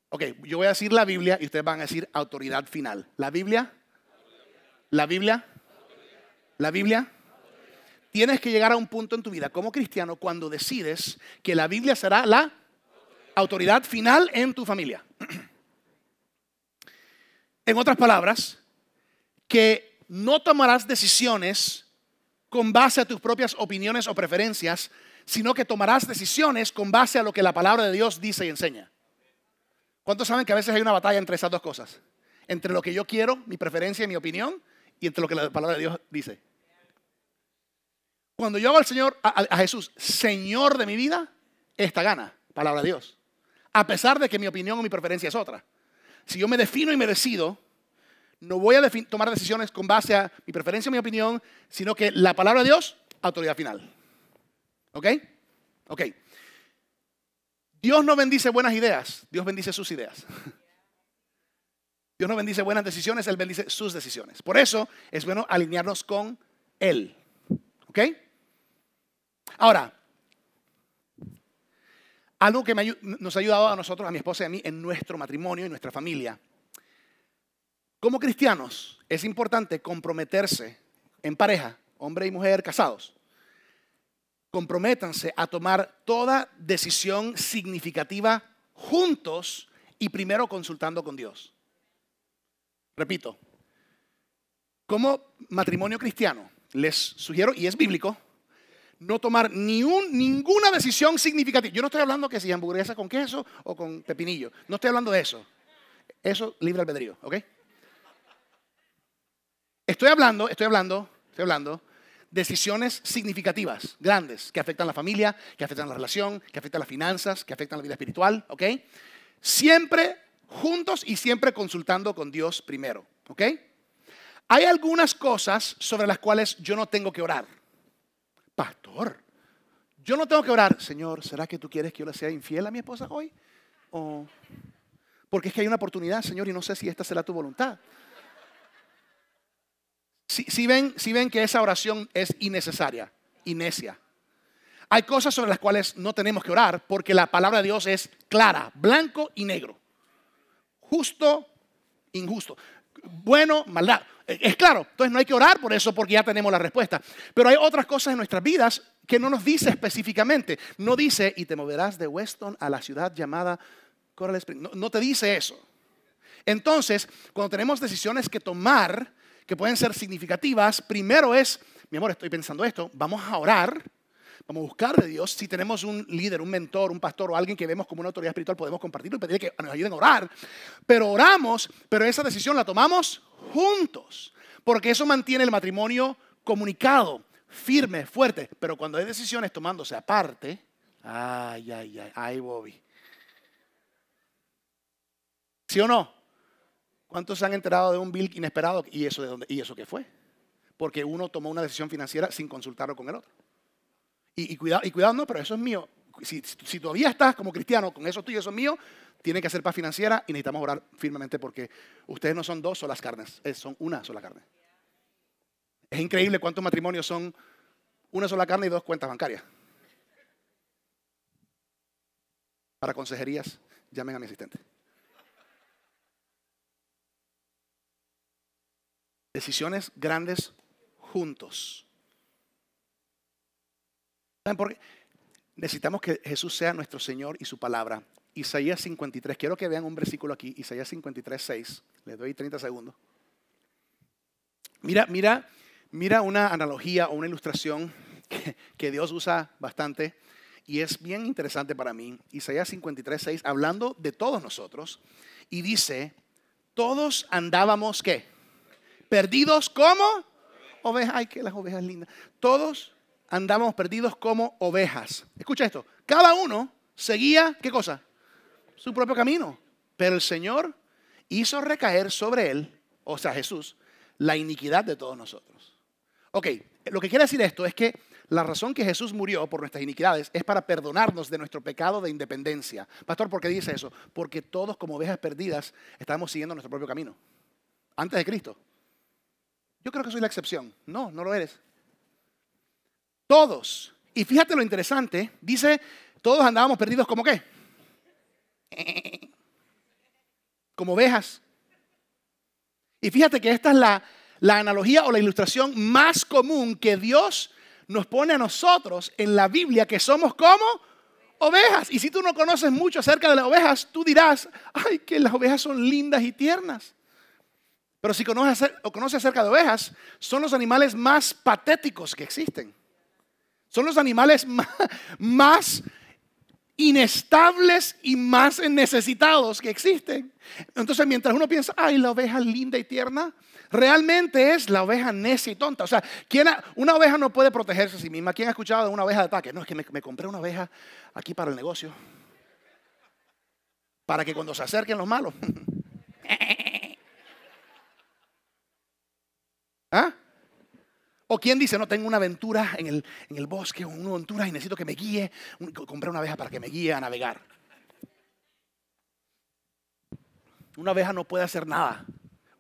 Ok, yo voy a decir la Biblia y ustedes van a decir autoridad final. ¿La Biblia? ¿La Biblia? ¿La Biblia? Tienes que llegar a un punto en tu vida como cristiano cuando decides que la Biblia será la autoridad final en tu familia. En otras palabras, que no tomarás decisiones con base a tus propias opiniones o preferencias, sino que tomarás decisiones con base a lo que la palabra de Dios dice y enseña. ¿Cuántos saben que a veces hay una batalla entre esas dos cosas? Entre lo que yo quiero, mi preferencia y mi opinión, y entre lo que la palabra de Dios dice. Cuando yo hago al Señor, a, Jesús, Señor de mi vida, esta gana, palabra de Dios. A pesar de que mi opinión o mi preferencia es otra si yo me defino y me decido, no voy a tomar decisiones con base a mi preferencia, mi opinión, sino que la palabra de Dios, autoridad final. ¿Ok? Ok. Dios no bendice buenas ideas, Dios bendice sus ideas. Dios no bendice buenas decisiones, Él bendice sus decisiones. Por eso es bueno alinearnos con Él. ¿Ok? Ahora, algo que nos ha ayudado a nosotros, a mi esposa y a mí, en nuestro matrimonio y nuestra familia. Como cristianos, es importante comprometerse en pareja, hombre y mujer casados. Comprométanse a tomar toda decisión significativa juntos y primero consultando con Dios. Repito, como matrimonio cristiano, les sugiero, y es bíblico, no tomar ni ninguna decisión significativa. Yo no estoy hablando que si hamburguesa con queso o con pepinillo. No estoy hablando de eso. Eso libre albedrío, ¿ok? Estoy hablando, estoy hablando, estoy hablando decisiones significativas, grandes, que afectan a la familia, que afectan a la relación, que afectan a las finanzas, que afectan a la vida espiritual, ¿ok? Siempre juntos y siempre consultando con Dios primero, ¿ok? Hay algunas cosas sobre las cuales yo no tengo que orar pastor. Yo no tengo que orar, Señor, ¿será que tú quieres que yo le sea infiel a mi esposa hoy? O, porque es que hay una oportunidad, Señor, y no sé si esta será tu voluntad. Si, ven, ven que esa oración es innecesaria, inesia. Hay cosas sobre las cuales no tenemos que orar porque la palabra de Dios es clara, blanco y negro. Justo, injusto. Bueno, maldad. Es claro, entonces no hay que orar por eso porque ya tenemos la respuesta. Pero hay otras cosas en nuestras vidas que no nos dice específicamente. No dice, y te moverás de Weston a la ciudad llamada Coral Springs. No, no te dice eso. Entonces, cuando tenemos decisiones que tomar, que pueden ser significativas, primero es, mi amor, estoy pensando esto, vamos a orar Vamos a buscar de Dios. Si tenemos un líder, un mentor, un pastor o alguien que vemos como una autoridad espiritual, podemos compartirlo y pedirle que nos ayuden a orar. Pero oramos, pero esa decisión la tomamos juntos, porque eso mantiene el matrimonio comunicado, firme, fuerte. Pero cuando hay decisiones tomándose aparte, ay, ay, ay, ay, Bobby. ¿Sí o no? ¿Cuántos se han enterado de un bill inesperado? ¿Y eso de dónde? ¿Y eso qué fue? Porque uno tomó una decisión financiera sin consultarlo con el otro. Y, cuidado, y cuidado, no, pero eso es mío. Si, todavía estás como cristiano con eso tuyo, eso es mío, tiene que hacer paz financiera y necesitamos orar firmemente porque ustedes no son dos solas carnes, son una sola carne. Es increíble cuántos matrimonios son una sola carne y dos cuentas bancarias. Para consejerías, llamen a mi asistente. Decisiones grandes juntos. ¿Saben Necesitamos que Jesús sea nuestro Señor y su palabra. Isaías 53, quiero que vean un versículo aquí, Isaías 53, 6. Les doy 30 segundos. Mira, mira, mira una analogía o una ilustración que, Dios usa bastante y es bien interesante para mí. Isaías 53, 6, hablando de todos nosotros y dice, todos andábamos qué? Perdidos como ovejas. Ay, que las ovejas lindas. Todos andábamos perdidos como ovejas. Escucha esto, cada uno seguía, ¿qué cosa? Su propio camino. Pero el Señor hizo recaer sobre él, o sea, Jesús, la iniquidad de todos nosotros. Ok, lo que quiere decir esto es que la razón que Jesús murió por nuestras iniquidades es para perdonarnos de nuestro pecado de independencia. Pastor, ¿por qué dice eso? Porque todos como ovejas perdidas estábamos siguiendo nuestro propio camino. Antes de Cristo. Yo creo que soy la excepción. No, no lo eres. Todos. Y fíjate lo interesante. Dice, todos andábamos perdidos como qué. Como ovejas. Y fíjate que esta es la, analogía o la ilustración más común que Dios nos pone a nosotros en la Biblia, que somos como ovejas. Y si tú no conoces mucho acerca de las ovejas, tú dirás, ay, que las ovejas son lindas y tiernas. Pero si conoces, o conoces acerca de ovejas, son los animales más patéticos que existen. Son los animales más, inestables y más necesitados que existen. Entonces, mientras uno piensa, ay, la oveja linda y tierna, realmente es la oveja necia y tonta. O sea, una oveja no puede protegerse a sí misma. ¿Quién ha escuchado de una oveja de ataque? No, es que me, me compré una oveja aquí para el negocio. Para que cuando se acerquen los malos. ¿Ah? O quien dice, no, tengo una aventura en el, en el bosque, una aventura y necesito que me guíe. compré una abeja para que me guíe a navegar. Una abeja no puede hacer nada.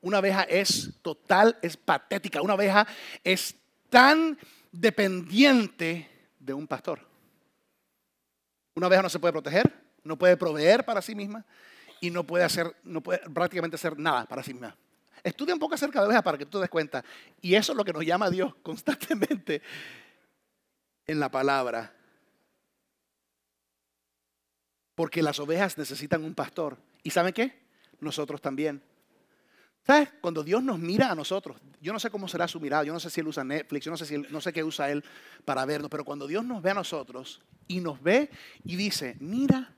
Una abeja es total, es patética. Una abeja es tan dependiente de un pastor. Una abeja no se puede proteger, no puede proveer para sí misma y no puede hacer, no puede prácticamente hacer nada para sí misma. Estudia un poco acerca de ovejas para que tú te des cuenta. Y eso es lo que nos llama Dios constantemente en la palabra. Porque las ovejas necesitan un pastor. ¿Y saben qué? Nosotros también. ¿Sabes? Cuando Dios nos mira a nosotros, yo no sé cómo será su mirada, yo no sé si Él usa Netflix, yo no sé, si no sé qué usa Él para vernos, pero cuando Dios nos ve a nosotros y nos ve y dice, mira,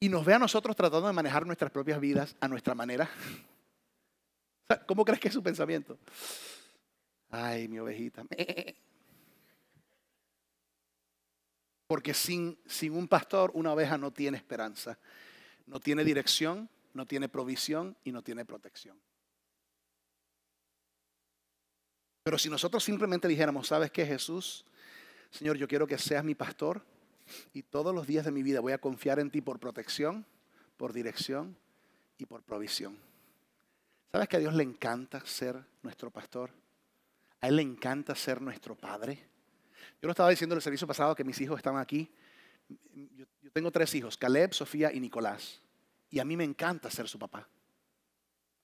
y nos ve a nosotros tratando de manejar nuestras propias vidas a nuestra manera, ¿Cómo crees que es su pensamiento? Ay, mi ovejita. Porque sin, un pastor, una oveja no tiene esperanza, no tiene dirección, no tiene provisión y no tiene protección. Pero si nosotros simplemente dijéramos, ¿sabes qué, Jesús? Señor, yo quiero que seas mi pastor y todos los días de mi vida voy a confiar en ti por protección, por dirección y por provisión. ¿Sabes que a Dios le encanta ser nuestro pastor? A Él le encanta ser nuestro padre. Yo lo estaba diciendo en el servicio pasado que mis hijos estaban aquí. Yo, yo tengo tres hijos, Caleb, Sofía y Nicolás. Y a mí me encanta ser su papá.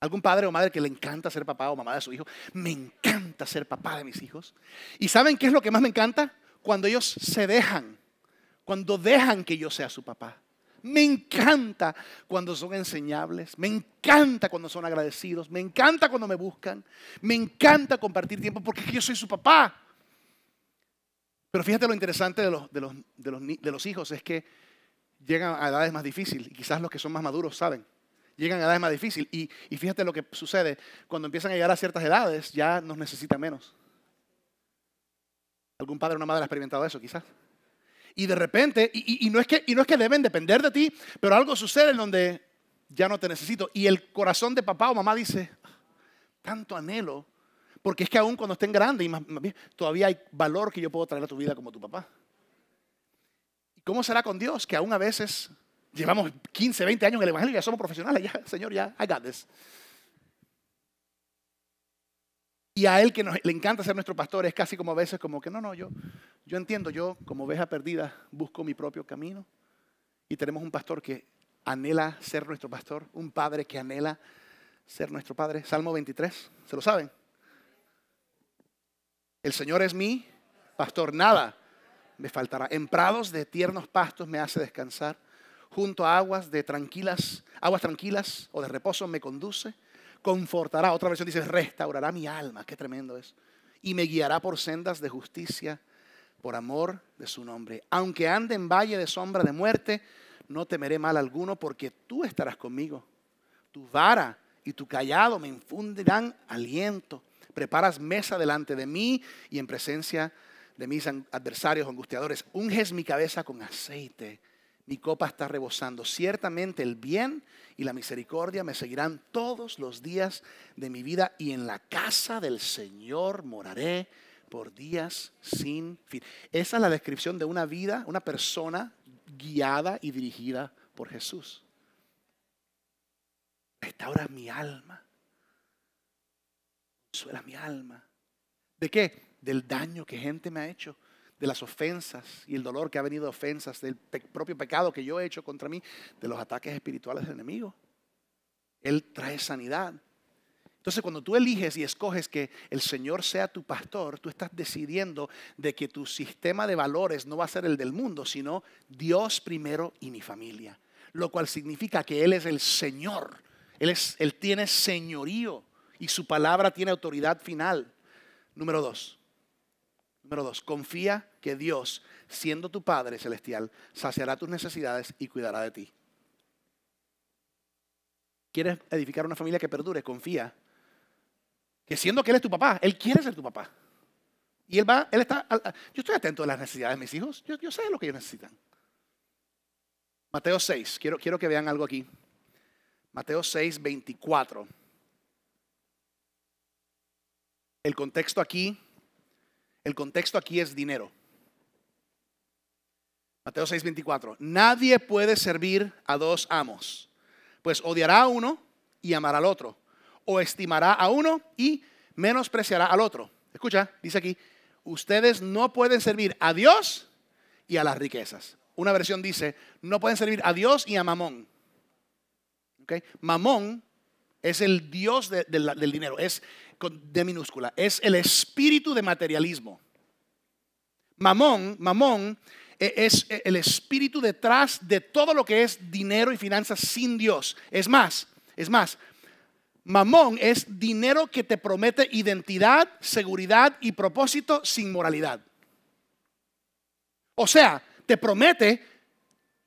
Algún padre o madre que le encanta ser papá o mamá de su hijo. Me encanta ser papá de mis hijos. ¿Y saben qué es lo que más me encanta? Cuando ellos se dejan. Cuando dejan que yo sea su papá. Me encanta cuando son enseñables, me encanta cuando son agradecidos, me encanta cuando me buscan, me encanta compartir tiempo porque yo soy su papá. Pero fíjate lo interesante de los, de los, hijos es que llegan a edades más difíciles y quizás los que son más maduros saben. Llegan a edades más difíciles y, y fíjate lo que sucede. Cuando empiezan a llegar a ciertas edades ya nos necesita menos. ¿Algún padre o una madre ha experimentado eso quizás? y de repente, y, no es que, y no es que deben depender de ti, pero algo sucede en donde ya no te necesito. Y el corazón de papá o mamá dice, tanto anhelo, porque es que aún cuando estén grandes, y todavía hay valor que yo puedo traer a tu vida como tu papá. ¿Y cómo será con Dios? Que aún a veces llevamos 15, 20 años en el Evangelio y ya somos profesionales, ya, Señor, ya, I got this. Y a él que nos, le encanta ser nuestro pastor, es casi como a veces como que, no, no, yo, yo entiendo, yo como oveja perdida busco mi propio camino. Y tenemos un pastor que anhela ser nuestro pastor, un padre que anhela ser nuestro padre. Salmo 23, ¿se lo saben? El Señor es mi pastor, nada me faltará. En prados de tiernos pastos me hace descansar, junto a aguas de tranquilas, aguas tranquilas o de reposo me conduce confortará. Otra versión dice, restaurará mi alma. Qué tremendo es. Y me guiará por sendas de justicia por amor de su nombre. Aunque ande en valle de sombra de muerte, no temeré mal alguno porque tú estarás conmigo. Tu vara y tu callado me infundirán aliento. Preparas mesa delante de mí y en presencia de mis adversarios angustiadores. Unges mi cabeza con aceite mi copa está rebosando. Ciertamente el bien y la misericordia me seguirán todos los días de mi vida y en la casa del Señor moraré por días sin fin. Esa es la descripción de una vida, una persona guiada y dirigida por Jesús. Restaura mi alma. Suela mi alma. ¿De qué? Del daño que gente me ha hecho de las ofensas y el dolor que ha venido de ofensas, del propio pecado que yo he hecho contra mí, de los ataques espirituales del enemigo. Él trae sanidad. Entonces, cuando tú eliges y escoges que el Señor sea tu pastor, tú estás decidiendo de que tu sistema de valores no va a ser el del mundo, sino Dios primero y mi familia. Lo cual significa que Él es el Señor. Él, es, él tiene señorío y su palabra tiene autoridad final. Número dos, Número dos, confía que Dios, siendo tu Padre Celestial, saciará tus necesidades y cuidará de ti. ¿Quieres edificar una familia que perdure? Confía que siendo que Él es tu papá, Él quiere ser tu papá. Y Él va, Él está, yo estoy atento a las necesidades de mis hijos, yo, sé lo que ellos necesitan. Mateo 6, quiero, quiero que vean algo aquí. Mateo 6, 24. El contexto aquí el contexto aquí es dinero. Mateo 6:24. Nadie puede servir a dos amos, pues odiará a uno y amará al otro, o estimará a uno y menospreciará al otro. Escucha, dice aquí, ustedes no pueden servir a Dios y a las riquezas. Una versión dice, no pueden servir a Dios y a Mamón. ¿Okay? Mamón es el Dios del dinero, es de minúscula, es el espíritu de materialismo. Mamón, mamón e, es e, el espíritu detrás de todo lo que es dinero y finanzas sin Dios. Es más, es más, mamón es dinero que te promete identidad, seguridad y propósito sin moralidad. O sea, te promete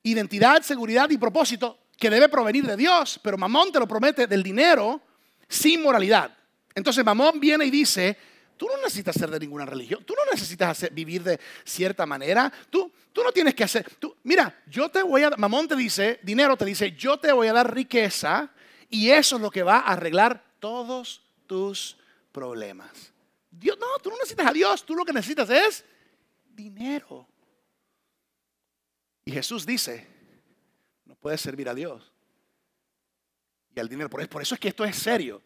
identidad, seguridad y propósito que debe provenir de Dios, pero Mamón te lo promete del dinero sin moralidad. Entonces Mamón viene y dice, tú no necesitas ser de ninguna religión, tú no necesitas vivir de cierta manera, tú, tú no tienes que hacer, tú, mira, yo te voy a, Mamón te dice, dinero te dice, yo te voy a dar riqueza y eso es lo que va a arreglar todos tus problemas. Dios, no, tú no necesitas a Dios, tú lo que necesitas es dinero. Y Jesús dice, puede servir a Dios y al dinero. Por eso, es que esto es serio.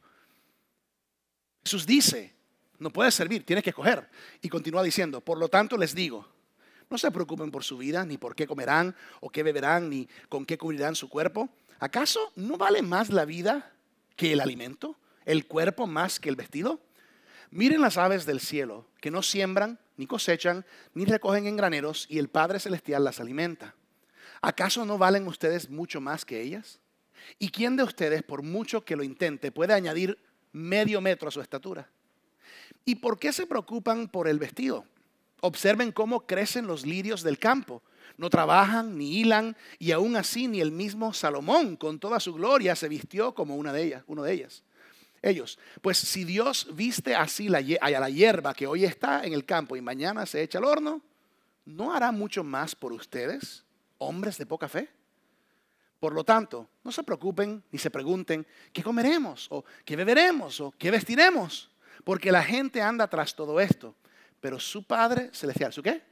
Jesús dice, no puedes servir, tienes que escoger. Y continúa diciendo, por lo tanto les digo, no se preocupen por su vida, ni por qué comerán, o qué beberán, ni con qué cubrirán su cuerpo. ¿Acaso no vale más la vida que el alimento, el cuerpo más que el vestido? Miren las aves del cielo, que no siembran, ni cosechan, ni recogen en graneros, y el Padre Celestial las alimenta. ¿Acaso no valen ustedes mucho más que ellas? ¿Y quién de ustedes, por mucho que lo intente, puede añadir medio metro a su estatura? ¿Y por qué se preocupan por el vestido? Observen cómo crecen los lirios del campo. No trabajan ni hilan y aún así ni el mismo Salomón con toda su gloria se vistió como una de ellas, uno de ellas. Ellos, pues si Dios viste así a la hierba que hoy está en el campo y mañana se echa al horno, ¿no hará mucho más por ustedes? hombres de poca fe. Por lo tanto, no se preocupen ni se pregunten qué comeremos o qué beberemos o qué vestiremos, porque la gente anda tras todo esto. Pero su Padre Celestial, ¿su qué?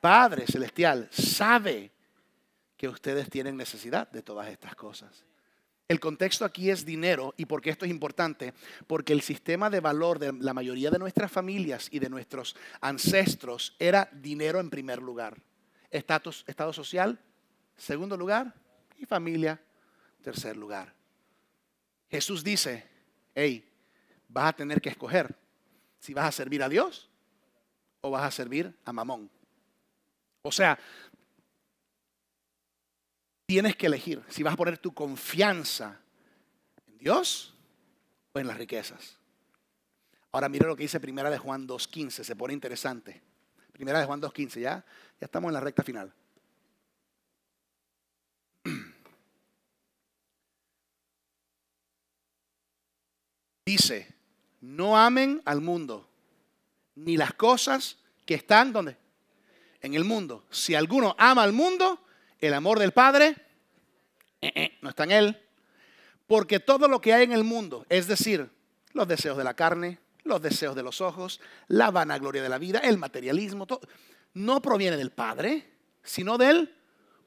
Padre Celestial sabe que ustedes tienen necesidad de todas estas cosas. El contexto aquí es dinero y porque esto es importante, porque el sistema de valor de la mayoría de nuestras familias y de nuestros ancestros era dinero en primer lugar. Estatus, estado social, segundo lugar, y familia, tercer lugar. Jesús dice, hey, vas a tener que escoger si vas a servir a Dios o vas a servir a Mamón. O sea, tienes que elegir si vas a poner tu confianza en Dios o en las riquezas. Ahora mira lo que dice Primera de Juan 2.15, se pone interesante. Primera de Juan 2.15, ¿ya? Ya estamos en la recta final. Dice, no amen al mundo, ni las cosas que están donde? En el mundo. Si alguno ama al mundo, el amor del Padre eh, eh, no está en él. Porque todo lo que hay en el mundo, es decir, los deseos de la carne, los deseos de los ojos, la vanagloria de la vida, el materialismo, no proviene del Padre, sino del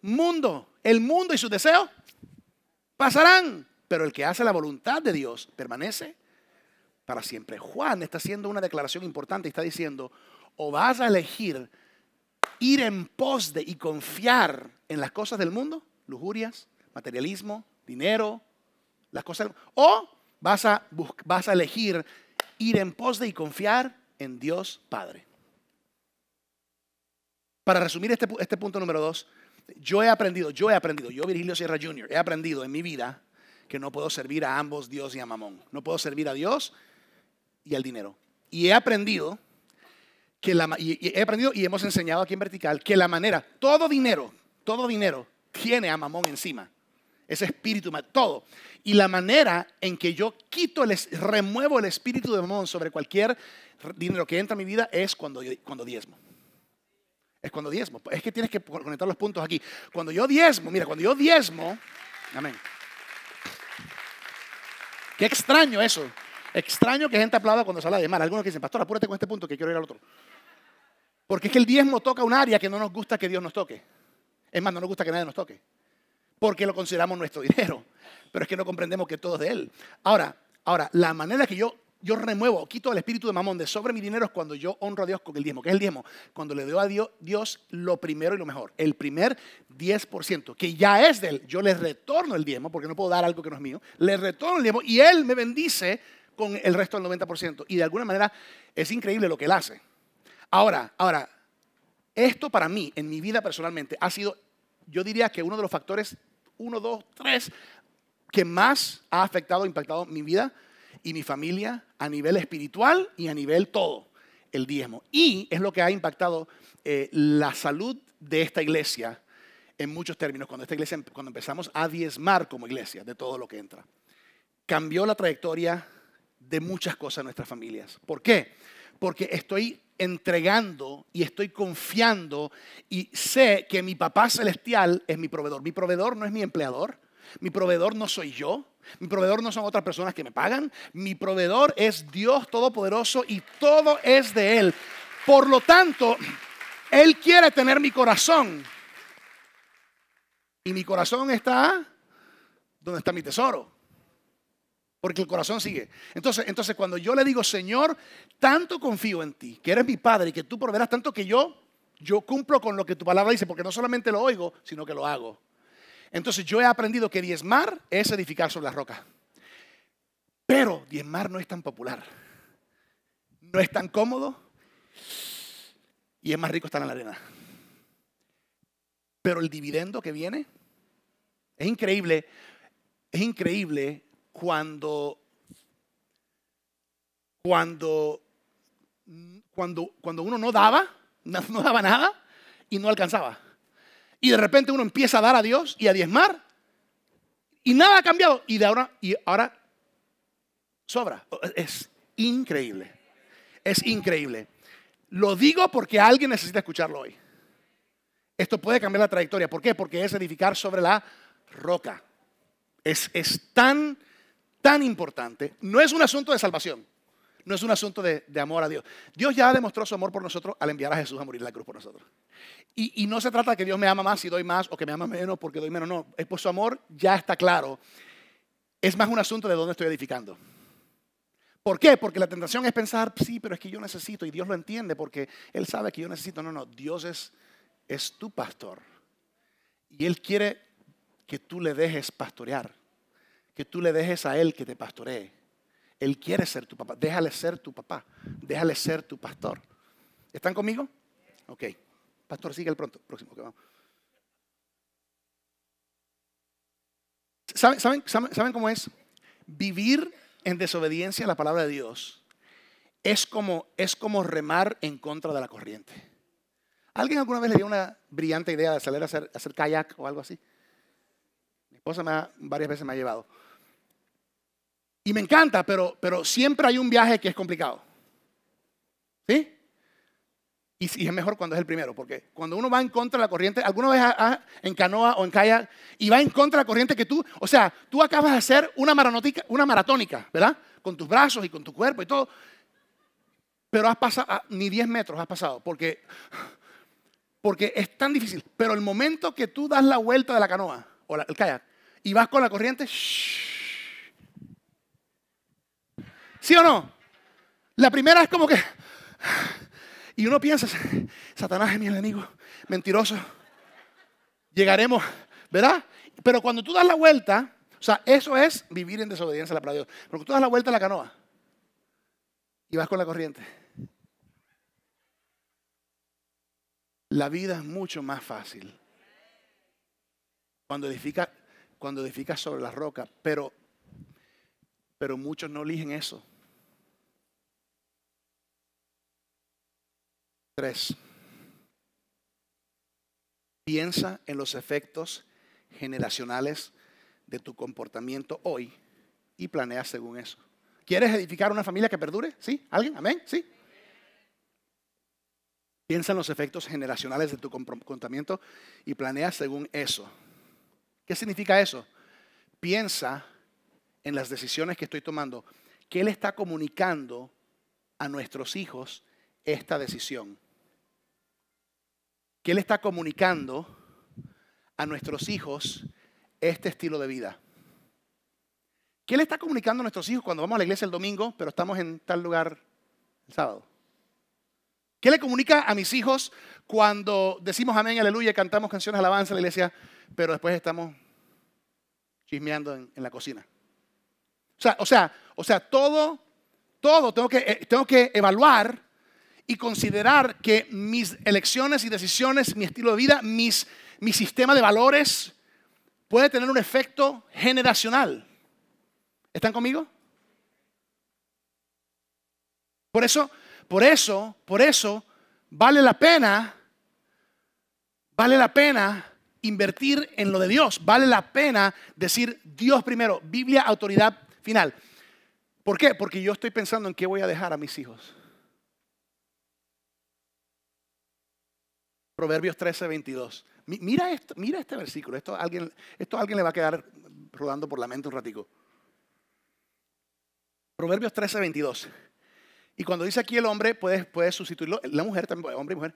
mundo. El mundo y sus deseos pasarán, pero el que hace la voluntad de Dios permanece para siempre. Juan está haciendo una declaración importante y está diciendo, o vas a elegir ir en pos de y confiar en las cosas del mundo, lujurias, materialismo, dinero, las cosas, o vas a, vas a elegir ir en pos de y confiar en Dios Padre. Para resumir este, este, punto número dos, yo he aprendido, yo he aprendido, yo Virgilio Sierra Jr., he aprendido en mi vida que no puedo servir a ambos Dios y a Mamón. No puedo servir a Dios y al dinero. Y he aprendido que la y he aprendido y hemos enseñado aquí en vertical que la manera, todo dinero, todo dinero tiene a Mamón encima ese espíritu, todo. Y la manera en que yo quito, el, remuevo el espíritu de mamón sobre cualquier dinero que entra en mi vida es cuando, cuando diezmo. Es cuando diezmo. Es que tienes que conectar los puntos aquí. Cuando yo diezmo, mira, cuando yo diezmo, amén. Qué extraño eso. Extraño que gente aplauda cuando se habla de mal. Algunos dicen, pastor, apúrate con este punto que quiero ir al otro. Porque es que el diezmo toca un área que no nos gusta que Dios nos toque. Es más, no nos gusta que nadie nos toque porque lo consideramos nuestro dinero. Pero es que no comprendemos que todo es de Él. Ahora, ahora la manera que yo, yo remuevo, quito el espíritu de mamón de sobre mi dinero es cuando yo honro a Dios con el diezmo. ¿Qué es el diezmo? Cuando le doy a Dios, Dios lo primero y lo mejor. El primer 10%, que ya es de Él. Yo le retorno el diezmo, porque no puedo dar algo que no es mío. Le retorno el diezmo y Él me bendice con el resto del 90%. Y de alguna manera es increíble lo que Él hace. Ahora, ahora, esto para mí, en mi vida personalmente, ha sido, yo diría que uno de los factores uno, dos, tres, que más ha afectado, impactado mi vida y mi familia a nivel espiritual y a nivel todo, el diezmo. Y es lo que ha impactado eh, la salud de esta iglesia en muchos términos, cuando, esta iglesia, cuando empezamos a diezmar como iglesia de todo lo que entra. Cambió la trayectoria de muchas cosas en nuestras familias. ¿Por qué? Porque estoy entregando y estoy confiando y sé que mi papá celestial es mi proveedor. Mi proveedor no es mi empleador, mi proveedor no soy yo, mi proveedor no son otras personas que me pagan, mi proveedor es Dios Todopoderoso y todo es de Él. Por lo tanto, Él quiere tener mi corazón y mi corazón está donde está mi tesoro. Porque el corazón sigue. Entonces, entonces, cuando yo le digo, Señor, tanto confío en ti, que eres mi Padre y que tú proveerás tanto que yo, yo cumplo con lo que tu palabra dice, porque no solamente lo oigo, sino que lo hago. Entonces yo he aprendido que diezmar es edificar sobre la roca. Pero diezmar no es tan popular. No es tan cómodo. Y es más rico estar en la arena. Pero el dividendo que viene es increíble. Es increíble cuando, cuando, cuando, cuando uno no daba, no, daba nada y no alcanzaba. Y de repente uno empieza a dar a Dios y a diezmar y nada ha cambiado. Y de ahora, y ahora sobra. Es increíble. Es increíble. Lo digo porque alguien necesita escucharlo hoy. Esto puede cambiar la trayectoria. ¿Por qué? Porque es edificar sobre la roca. Es, es tan tan importante, no es un asunto de salvación, no es un asunto de, amor a Dios. Dios ya demostró su amor por nosotros al enviar a Jesús a morir en la cruz por nosotros. Y, no se trata de que Dios me ama más si doy más o que me ama menos porque doy menos, no, es por su amor ya está claro. Es más un asunto de dónde estoy edificando. ¿Por qué? Porque la tentación es pensar, sí, pero es que yo necesito y Dios lo entiende porque Él sabe que yo necesito. No, no, Dios es, es tu pastor y Él quiere que tú le dejes pastorear que tú le dejes a Él que te pastoree. Él quiere ser tu papá. Déjale ser tu papá. Déjale ser tu pastor. ¿Están conmigo? Ok. Pastor, sigue el pronto. Próximo que vamos. ¿Saben, saben, cómo es? Vivir en desobediencia a la palabra de Dios es como, es como remar en contra de la corriente. ¿Alguien alguna vez le dio una brillante idea de salir a hacer, hacer kayak o algo así? Mi esposa me varias veces me ha llevado. Y me encanta, pero, pero siempre hay un viaje que es complicado. ¿Sí? Y, es mejor cuando es el primero, porque cuando uno va en contra de la corriente, alguna vez en canoa o en kayak, y va en contra de la corriente que tú, o sea, tú acabas de hacer una, una maratónica, ¿verdad? Con tus brazos y con tu cuerpo y todo. Pero has pasado, ah, ni 10 metros has pasado, porque, porque es tan difícil. Pero el momento que tú das la vuelta de la canoa o el kayak y vas con la corriente, ¿Sí o no? La primera es como que... Y uno piensa, Satanás es mi enemigo, mentiroso. Llegaremos, ¿verdad? Pero cuando tú das la vuelta, o sea, eso es vivir en desobediencia a la palabra de Dios. Porque tú das la vuelta a la canoa y vas con la corriente. La vida es mucho más fácil cuando edificas cuando sobre la roca, pero, pero muchos no eligen eso. piensa en los efectos generacionales de tu comportamiento hoy y planea según eso. ¿Quieres edificar una familia que perdure? ¿Sí? ¿Alguien? ¿Amén? ¿Sí? Piensa en los efectos generacionales de tu comportamiento y planea según eso. ¿Qué significa eso? Piensa en las decisiones que estoy tomando. ¿Qué le está comunicando a nuestros hijos esta decisión? ¿Qué le está comunicando a nuestros hijos este estilo de vida. ¿Qué le está comunicando a nuestros hijos cuando vamos a la iglesia el domingo, pero estamos en tal lugar el sábado? ¿Qué le comunica a mis hijos cuando decimos amén, aleluya, cantamos canciones, alabanza en la iglesia, pero después estamos chismeando en, la cocina? O sea, o sea, o sea, todo, todo tengo que, eh, tengo que evaluar y considerar que mis elecciones y decisiones, mi estilo de vida, mis, mi sistema de valores puede tener un efecto generacional. ¿Están conmigo? Por eso, por eso, por eso vale la pena, vale la pena invertir en lo de Dios. Vale la pena decir Dios primero, Biblia, autoridad final. ¿Por qué? Porque yo estoy pensando en qué voy a dejar a mis hijos. Proverbios 13, 22. Mira, esto, mira este versículo. Esto a alguien, esto alguien le va a quedar rodando por la mente un ratico. Proverbios 13, 22. Y cuando dice aquí el hombre, puedes, sustituirlo, la mujer también, hombre y mujer.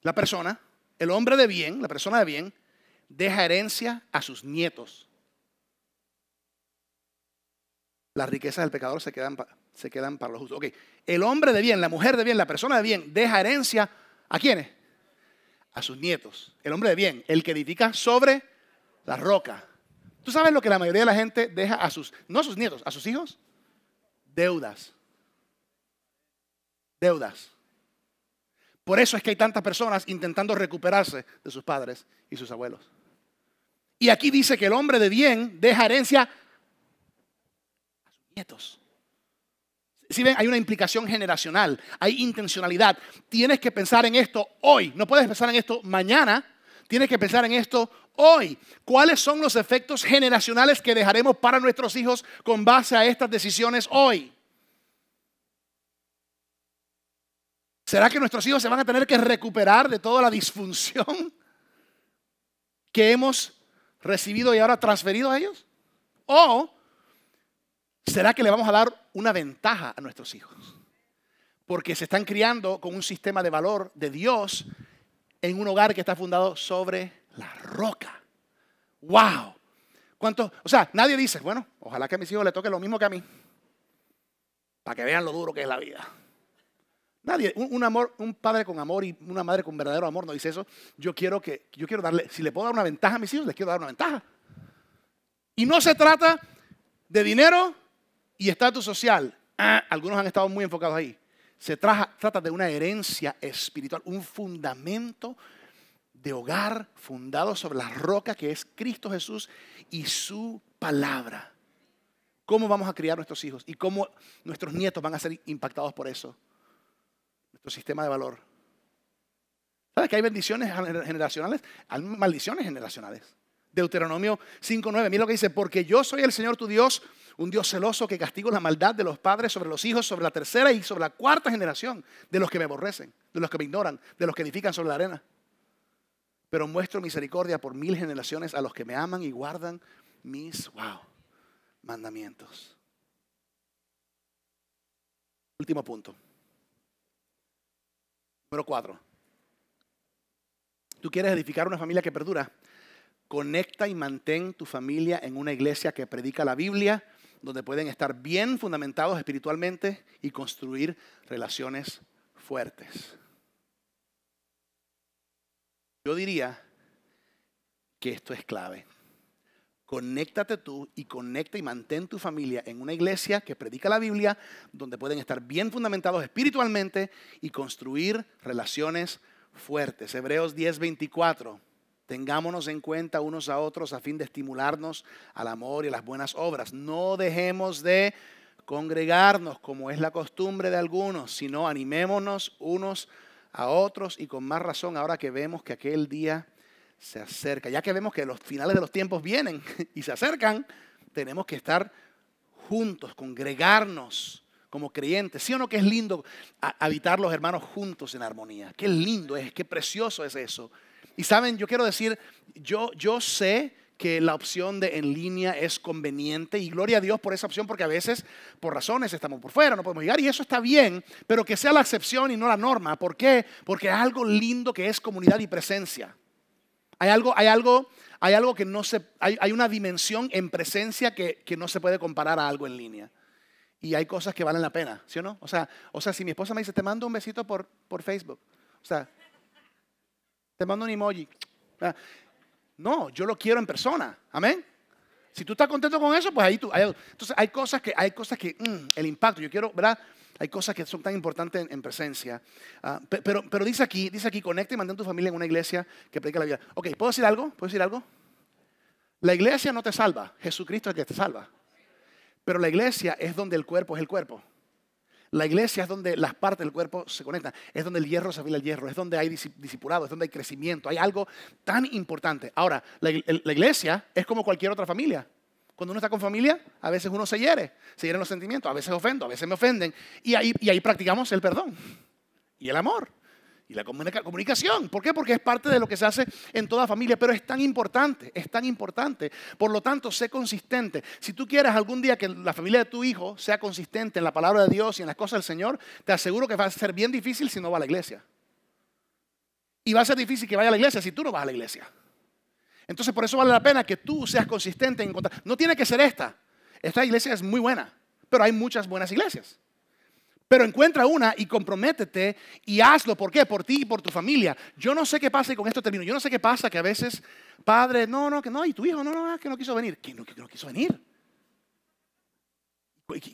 La persona, el hombre de bien, la persona de bien, deja herencia a sus nietos. Las riquezas del pecador se quedan, se quedan para los justos. Ok, el hombre de bien, la mujer de bien, la persona de bien, deja herencia a quiénes? a sus nietos. El hombre de bien, el que edifica sobre la roca. ¿Tú sabes lo que la mayoría de la gente deja a sus, no a sus nietos, a sus hijos? Deudas. Deudas. Por eso es que hay tantas personas intentando recuperarse de sus padres y sus abuelos. Y aquí dice que el hombre de bien deja herencia a sus nietos. Si ven, hay una implicación generacional, hay intencionalidad. Tienes que pensar en esto hoy, no puedes pensar en esto mañana, tienes que pensar en esto hoy. ¿Cuáles son los efectos generacionales que dejaremos para nuestros hijos con base a estas decisiones hoy? ¿Será que nuestros hijos se van a tener que recuperar de toda la disfunción que hemos recibido y ahora transferido a ellos? ¿O será que le vamos a dar una ventaja a nuestros hijos. Porque se están criando con un sistema de valor de Dios en un hogar que está fundado sobre la roca. ¡Wow! Cuánto, O sea, nadie dice, bueno, ojalá que a mis hijos le toque lo mismo que a mí. Para que vean lo duro que es la vida. Nadie, un, un, amor, un padre con amor y una madre con verdadero amor no dice eso. Yo quiero que, yo quiero darle, si le puedo dar una ventaja a mis hijos, les quiero dar una ventaja. Y no se trata de dinero, y estatus social, ah, algunos han estado muy enfocados ahí. Se trata de una herencia espiritual, un fundamento de hogar fundado sobre la roca que es Cristo Jesús y su palabra. ¿Cómo vamos a criar nuestros hijos? ¿Y cómo nuestros nietos van a ser impactados por eso? Nuestro sistema de valor. ¿Sabes que hay bendiciones generacionales? Hay maldiciones generacionales. Deuteronomio 5.9. Mira lo que dice, porque yo soy el Señor tu Dios un Dios celoso que castigo la maldad de los padres sobre los hijos, sobre la tercera y sobre la cuarta generación de los que me aborrecen, de los que me ignoran, de los que edifican sobre la arena. Pero muestro misericordia por mil generaciones a los que me aman y guardan mis, wow, mandamientos. Último punto. Número cuatro. Tú quieres edificar una familia que perdura. Conecta y mantén tu familia en una iglesia que predica la Biblia donde pueden estar bien fundamentados espiritualmente y construir relaciones fuertes. Yo diría que esto es clave. Conéctate tú y conecta y mantén tu familia en una iglesia que predica la Biblia, donde pueden estar bien fundamentados espiritualmente y construir relaciones fuertes. Hebreos 10, 24. Tengámonos en cuenta unos a otros a fin de estimularnos al amor y a las buenas obras. No dejemos de congregarnos como es la costumbre de algunos, sino animémonos unos a otros y con más razón ahora que vemos que aquel día se acerca. Ya que vemos que los finales de los tiempos vienen y se acercan, tenemos que estar juntos, congregarnos como creyentes. ¿Sí o no que es lindo habitar los hermanos juntos en armonía? Qué lindo es, qué precioso es eso. Y saben, yo quiero decir, yo, yo sé que la opción de en línea es conveniente y gloria a Dios por esa opción porque a veces por razones estamos por fuera, no podemos llegar y eso está bien, pero que sea la excepción y no la norma. ¿Por qué? Porque hay algo lindo que es comunidad y presencia. Hay algo, hay algo, hay algo que no se, hay, una dimensión en presencia que, no se puede comparar a algo en línea. Y hay cosas que valen la pena, ¿sí o no? O sea, o sea si mi esposa me dice, te mando un besito por, por Facebook. O sea, te mando un emoji. Ah, no, yo lo quiero en persona. Amén. Si tú estás contento con eso, pues ahí tú. entonces hay cosas que, hay cosas que, mm, el impacto. Yo quiero, ¿verdad? Hay cosas que son tan importantes en, presencia. Ah, pero, pero dice aquí, dice aquí, conecta y mantén tu familia en una iglesia que predica la vida. Ok, ¿puedo decir algo? ¿Puedo decir algo? La iglesia no te salva, Jesucristo es el que te salva. Pero la iglesia es donde el cuerpo es el cuerpo. La iglesia es donde las partes del cuerpo se conectan, es donde el hierro se afila el hierro, es donde hay disipulado, es donde hay crecimiento, hay algo tan importante. Ahora, la, iglesia es como cualquier otra familia. Cuando uno está con familia, a veces uno se hiere, se hieren los sentimientos, a veces ofendo, a veces me ofenden, y ahí, y ahí practicamos el perdón y el amor y la comunicación. ¿Por qué? Porque es parte de lo que se hace en toda familia, pero es tan importante, es tan importante. Por lo tanto, sé consistente. Si tú quieres algún día que la familia de tu hijo sea consistente en la palabra de Dios y en las cosas del Señor, te aseguro que va a ser bien difícil si no va a la iglesia. Y va a ser difícil que vaya a la iglesia si tú no vas a la iglesia. Entonces, por eso vale la pena que tú seas consistente en encontrar. No tiene que ser esta. Esta iglesia es muy buena, pero hay muchas buenas iglesias. Pero encuentra una y comprométete y hazlo. ¿Por qué? Por ti y por tu familia. Yo no sé qué pasa, con esto termino, yo no sé qué pasa que a veces padre, no, no, que no, y tu hijo, no, no, ah, que no quiso venir. ¿Quién no, quiso venir?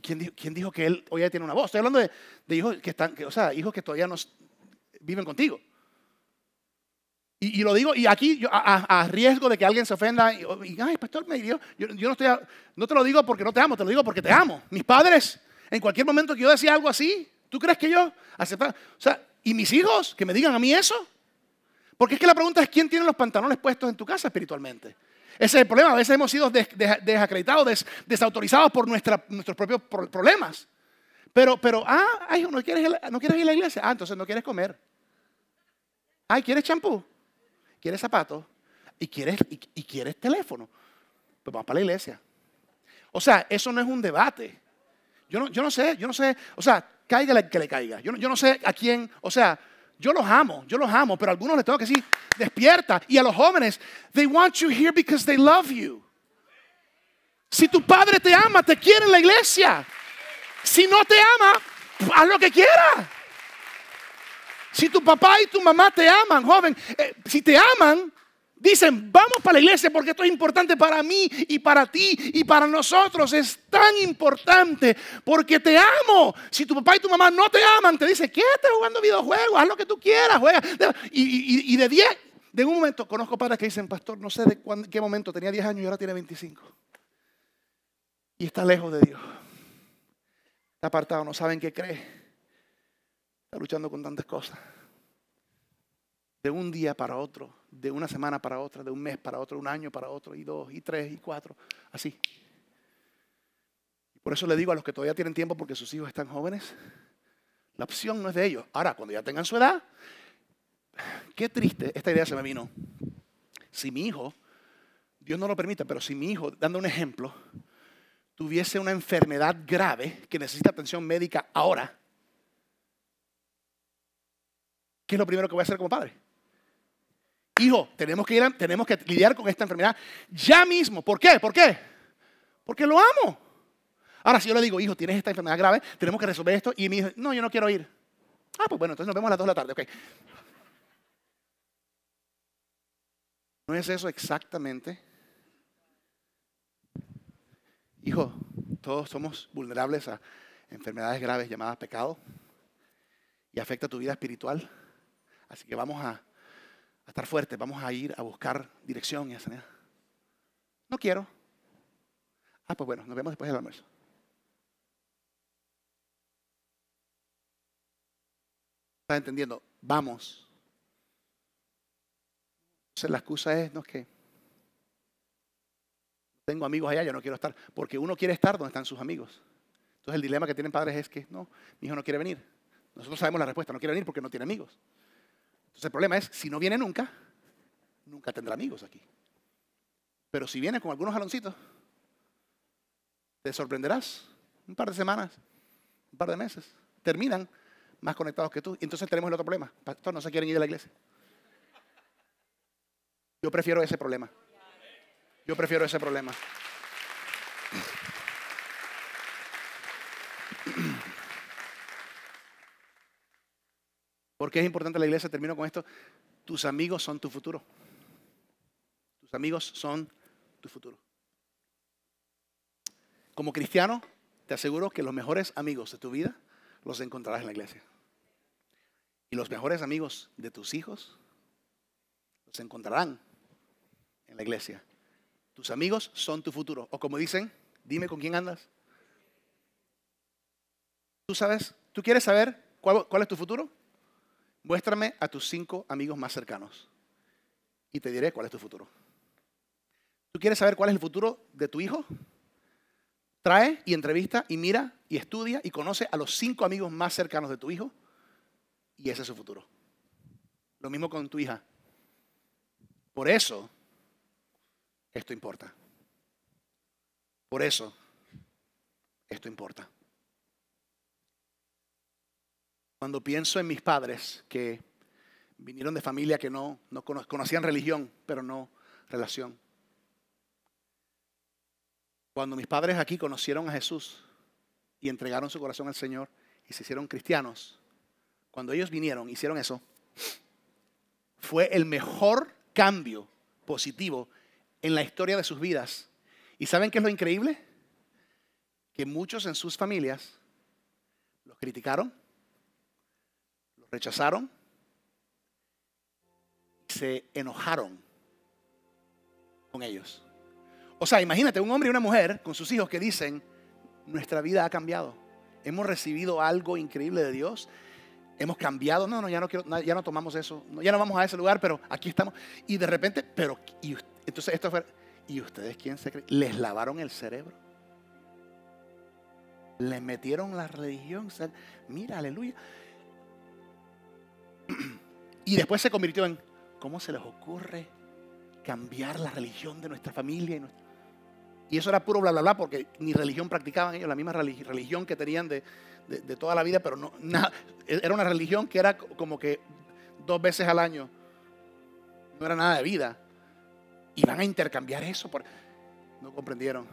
¿Quién dijo, que él hoy ya tiene una voz? Estoy hablando de, hijos que están, o sea, hijos que todavía no viven contigo. Y, lo digo, y aquí yo, a, riesgo de que alguien se ofenda, y, ay, pastor, me dio, yo, yo, no, estoy, no te lo digo porque no te amo, te lo digo porque te amo. Mis padres en cualquier momento que yo decía algo así, ¿tú crees que yo aceptaba? O sea, ¿y mis hijos que me digan a mí eso? Porque es que la pregunta es quién tiene los pantalones puestos en tu casa espiritualmente. Ese es el problema. A veces hemos sido desacreditados, desautorizados por nuestros propios problemas. Pero, pero ah, ay, ¿no, quieres, ¿no quieres ir a la iglesia? Ah, entonces no quieres comer. Ay, ¿quieres champú? ¿Quieres zapatos? ¿Y quieres, y, quieres teléfono? Pues vas para la iglesia. O sea, eso no es un debate. Yo no, sé, yo no sé, o sea, caiga que le caiga. Yo no, yo no sé a quién, o sea, yo los amo, yo los amo, pero a algunos les tengo que decir, despierta. Y a los jóvenes, they want you here because they love you. Si tu padre te ama, te quiere en la iglesia. Si no te ama, haz lo que quieras. Si tu papá y tu mamá te aman, joven, eh, si te aman, Dicen, vamos para la iglesia porque esto es importante para mí y para ti y para nosotros. Es tan importante porque te amo. Si tu papá y tu mamá no te aman, te dicen, quédate jugando videojuegos, haz lo que tú quieras, juega. Y, de 10, de un momento, conozco padres que dicen, pastor, no sé de qué momento, tenía 10 años y ahora tiene 25. Y está lejos de Dios. Está apartado, no saben qué cree. Está luchando con tantas cosas de un día para otro, de una semana para otra, de un mes para otro, un año para otro, y dos, y tres, y cuatro, así. Por eso le digo a los que todavía tienen tiempo porque sus hijos están jóvenes, la opción no es de ellos. Ahora, cuando ya tengan su edad, qué triste, esta idea se me vino. Si mi hijo, Dios no lo permita, pero si mi hijo, dando un ejemplo, tuviese una enfermedad grave que necesita atención médica ahora, ¿qué es lo primero que voy a hacer como padre? hijo, tenemos que, ir tenemos que lidiar con esta enfermedad ya mismo. ¿Por qué? ¿Por qué? Porque lo amo. Ahora, si yo le digo, hijo, tienes esta enfermedad grave, tenemos que resolver esto, y me dice, no, yo no quiero ir. Ah, pues bueno, entonces nos vemos a las 2 de la tarde, ok. ¿No es eso exactamente? Hijo, todos somos vulnerables a enfermedades graves llamadas pecado y afecta tu vida espiritual. Así que vamos a a estar fuerte, vamos a ir a buscar dirección y a sanidad. No quiero. Ah, pues bueno, nos vemos después del almuerzo. ¿Estás entendiendo? Vamos. Entonces la excusa es, no es que tengo amigos allá, yo no quiero estar, porque uno quiere estar donde están sus amigos. Entonces el dilema que tienen padres es que, no, mi hijo no quiere venir. Nosotros sabemos la respuesta, no quiere venir porque no tiene amigos. Entonces el problema es, si no viene nunca, nunca tendrá amigos aquí. Pero si viene con algunos jaloncitos, te sorprenderás. Un par de semanas, un par de meses, terminan más conectados que tú. Y entonces tenemos el otro problema. Pastor, no se quieren ir a la iglesia. Yo prefiero ese problema. Yo prefiero ese problema. Porque es importante la iglesia, termino con esto, tus amigos son tu futuro. Tus amigos son tu futuro. Como cristiano, te aseguro que los mejores amigos de tu vida los encontrarás en la iglesia. Y los mejores amigos de tus hijos los encontrarán en la iglesia. Tus amigos son tu futuro. O como dicen, dime con quién andas. ¿Tú sabes? ¿Tú quieres saber cuál es tu futuro? muéstrame a tus cinco amigos más cercanos y te diré cuál es tu futuro. ¿Tú quieres saber cuál es el futuro de tu hijo? Trae y entrevista y mira y estudia y conoce a los cinco amigos más cercanos de tu hijo y ese es su futuro. Lo mismo con tu hija. Por eso esto importa. Por eso esto importa. Cuando pienso en mis padres que vinieron de familia que no, no conocían religión, pero no relación. Cuando mis padres aquí conocieron a Jesús y entregaron su corazón al Señor y se hicieron cristianos, cuando ellos vinieron, hicieron eso, fue el mejor cambio positivo en la historia de sus vidas. ¿Y saben qué es lo increíble? Que muchos en sus familias los criticaron, rechazaron, se enojaron con ellos. O sea, imagínate un hombre y una mujer con sus hijos que dicen, nuestra vida ha cambiado, hemos recibido algo increíble de Dios, hemos cambiado, no, no, ya no, quiero, ya no tomamos eso, ya no vamos a ese lugar, pero aquí estamos. Y de repente, pero, entonces esto fue, ¿y ustedes quién se creen? ¿Les lavaron el cerebro? ¿Les metieron la religión? Mira, aleluya. Y después se convirtió en, ¿cómo se les ocurre cambiar la religión de nuestra familia? Y, eso era puro bla, bla, bla, porque ni religión practicaban ellos, la misma religión que tenían de, toda la vida, pero no, e-, era una religión que era como que dos veces al año, no era nada de vida. Y van a intercambiar eso. Por... No comprendieron.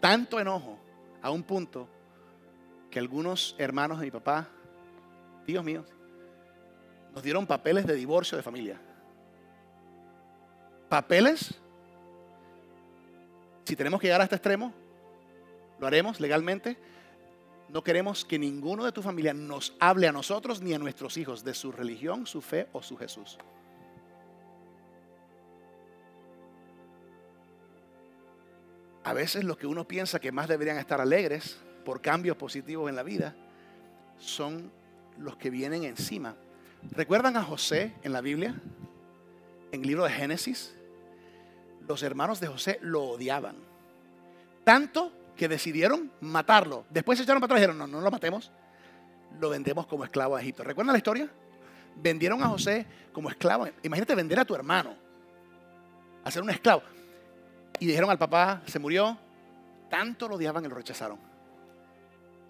Tanto enojo a un punto que algunos hermanos de mi papá, tíos míos, nos dieron papeles de divorcio de familia. Papeles. Si tenemos que llegar a este extremo, lo haremos legalmente. No queremos que ninguno de tu familia nos hable a nosotros ni a nuestros hijos de su religión, su fe o su Jesús. A veces los que uno piensa que más deberían estar alegres por cambios positivos en la vida son los que vienen encima ¿Recuerdan a José en la Biblia? En el libro de Génesis. Los hermanos de José lo odiaban. Tanto que decidieron matarlo. Después se echaron para atrás y dijeron, no, no lo matemos. Lo vendemos como esclavo a Egipto. ¿Recuerdan la historia? Vendieron a José como esclavo. Imagínate vender a tu hermano. Hacer un esclavo. Y dijeron al papá, se murió. Tanto lo odiaban y lo rechazaron.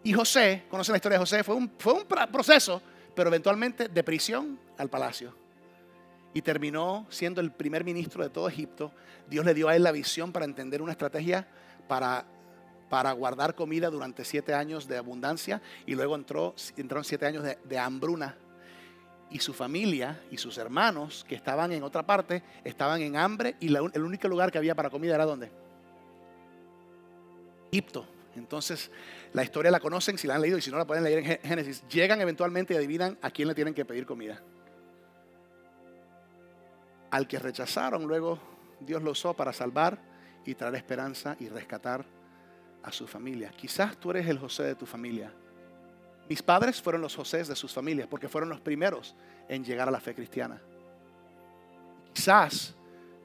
Y José, conocen la historia de José, fue un, fue un proceso pero eventualmente de prisión al palacio. Y terminó siendo el primer ministro de todo Egipto. Dios le dio a él la visión para entender una estrategia para, para guardar comida durante siete años de abundancia y luego entró, entraron siete años de, hambruna. Y su familia y sus hermanos que estaban en otra parte estaban en hambre y el único lugar que había para comida era ¿dónde? Egipto. Entonces, la historia la conocen si la han leído y si no la pueden leer en Génesis. Llegan eventualmente y adivinan a quién le tienen que pedir comida. Al que rechazaron, luego Dios lo usó para salvar y traer esperanza y rescatar a su familia. Quizás tú eres el José de tu familia. Mis padres fueron los José de sus familias porque fueron los primeros en llegar a la fe cristiana. Quizás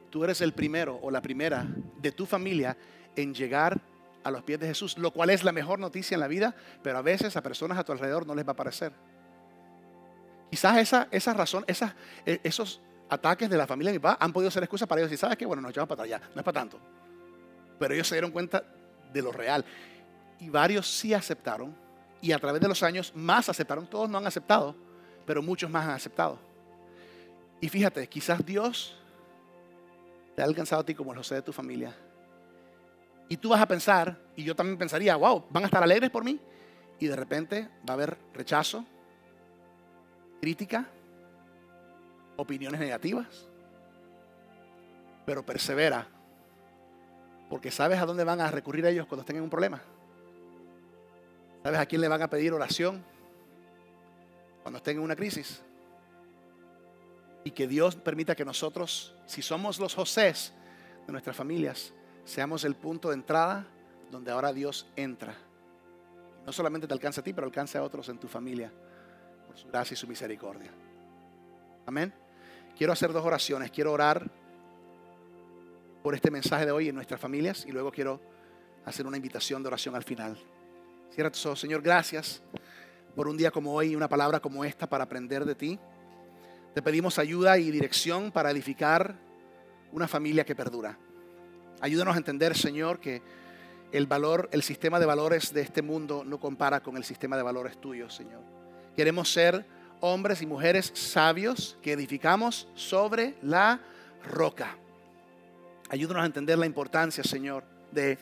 tú eres el primero o la primera de tu familia en llegar a los pies de Jesús, lo cual es la mejor noticia en la vida, pero a veces a personas a tu alrededor no les va a parecer. Quizás esa, esa razón, e, esos ataques de la familia de mi papá han podido ser excusa para ellos. Y sabes que, bueno, nos echamos para allá, no es para tanto. Pero ellos se dieron cuenta de lo real. Y varios sí aceptaron. Y a través de los años más aceptaron. Todos no han aceptado, pero muchos más han aceptado. Y fíjate, quizás Dios te ha alcanzado a ti como el José de tu familia y tú vas a pensar, y yo también pensaría, wow, van a estar alegres por mí. Y de repente va a haber rechazo, crítica, opiniones negativas. Pero persevera, porque sabes a dónde van a recurrir ellos cuando estén en un problema. ¿Sabes a quién le van a pedir oración cuando estén en una crisis? Y que Dios permita que nosotros, si somos los Josés de nuestras familias, seamos el punto de entrada donde ahora Dios entra. No solamente te alcanza a ti, pero alcanza a otros en tu familia por su gracia y su misericordia. Amén. Quiero hacer dos oraciones. Quiero orar por este mensaje de hoy en nuestras familias y luego quiero hacer una invitación de oración al final. Cierra tus Señor, gracias por un día como hoy y una palabra como esta para aprender de ti. Te pedimos ayuda y dirección para edificar una familia que perdura. Ayúdanos a entender, Señor, que el valor, el sistema de valores de este mundo no compara con el sistema de valores tuyo, Señor. Queremos ser hombres y mujeres sabios que edificamos sobre la roca. Ayúdanos a entender la importancia, Señor, de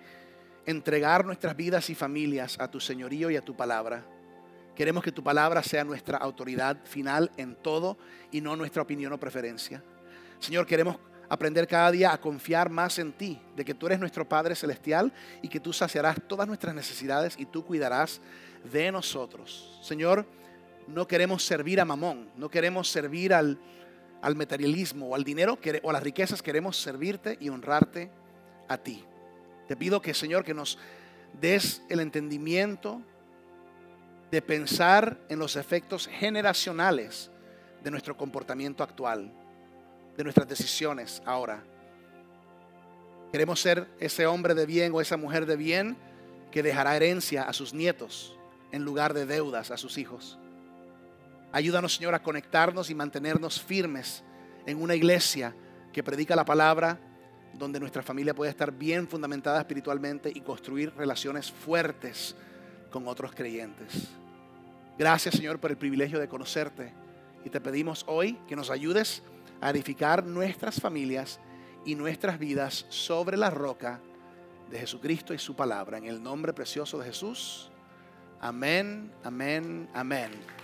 entregar nuestras vidas y familias a tu señorío y a tu palabra. Queremos que tu palabra sea nuestra autoridad final en todo y no nuestra opinión o preferencia. Señor, queremos aprender cada día a confiar más en ti, de que tú eres nuestro Padre Celestial y que tú saciarás todas nuestras necesidades y tú cuidarás de nosotros. Señor, no queremos servir a mamón, no queremos servir al, materialismo o al dinero o a las riquezas, queremos servirte y honrarte a ti. Te pido que, Señor, que nos des el entendimiento de pensar en los efectos generacionales de nuestro comportamiento actual de nuestras decisiones ahora. Queremos ser ese hombre de bien o esa mujer de bien que dejará herencia a sus nietos en lugar de deudas a sus hijos. Ayúdanos, Señor, a conectarnos y mantenernos firmes en una iglesia que predica la palabra, donde nuestra familia puede estar bien fundamentada espiritualmente y construir relaciones fuertes con otros creyentes. Gracias, Señor, por el privilegio de conocerte y te pedimos hoy que nos ayudes a edificar nuestras familias y nuestras vidas sobre la roca de Jesucristo y su palabra. En el nombre precioso de Jesús. Amén, amén, amén.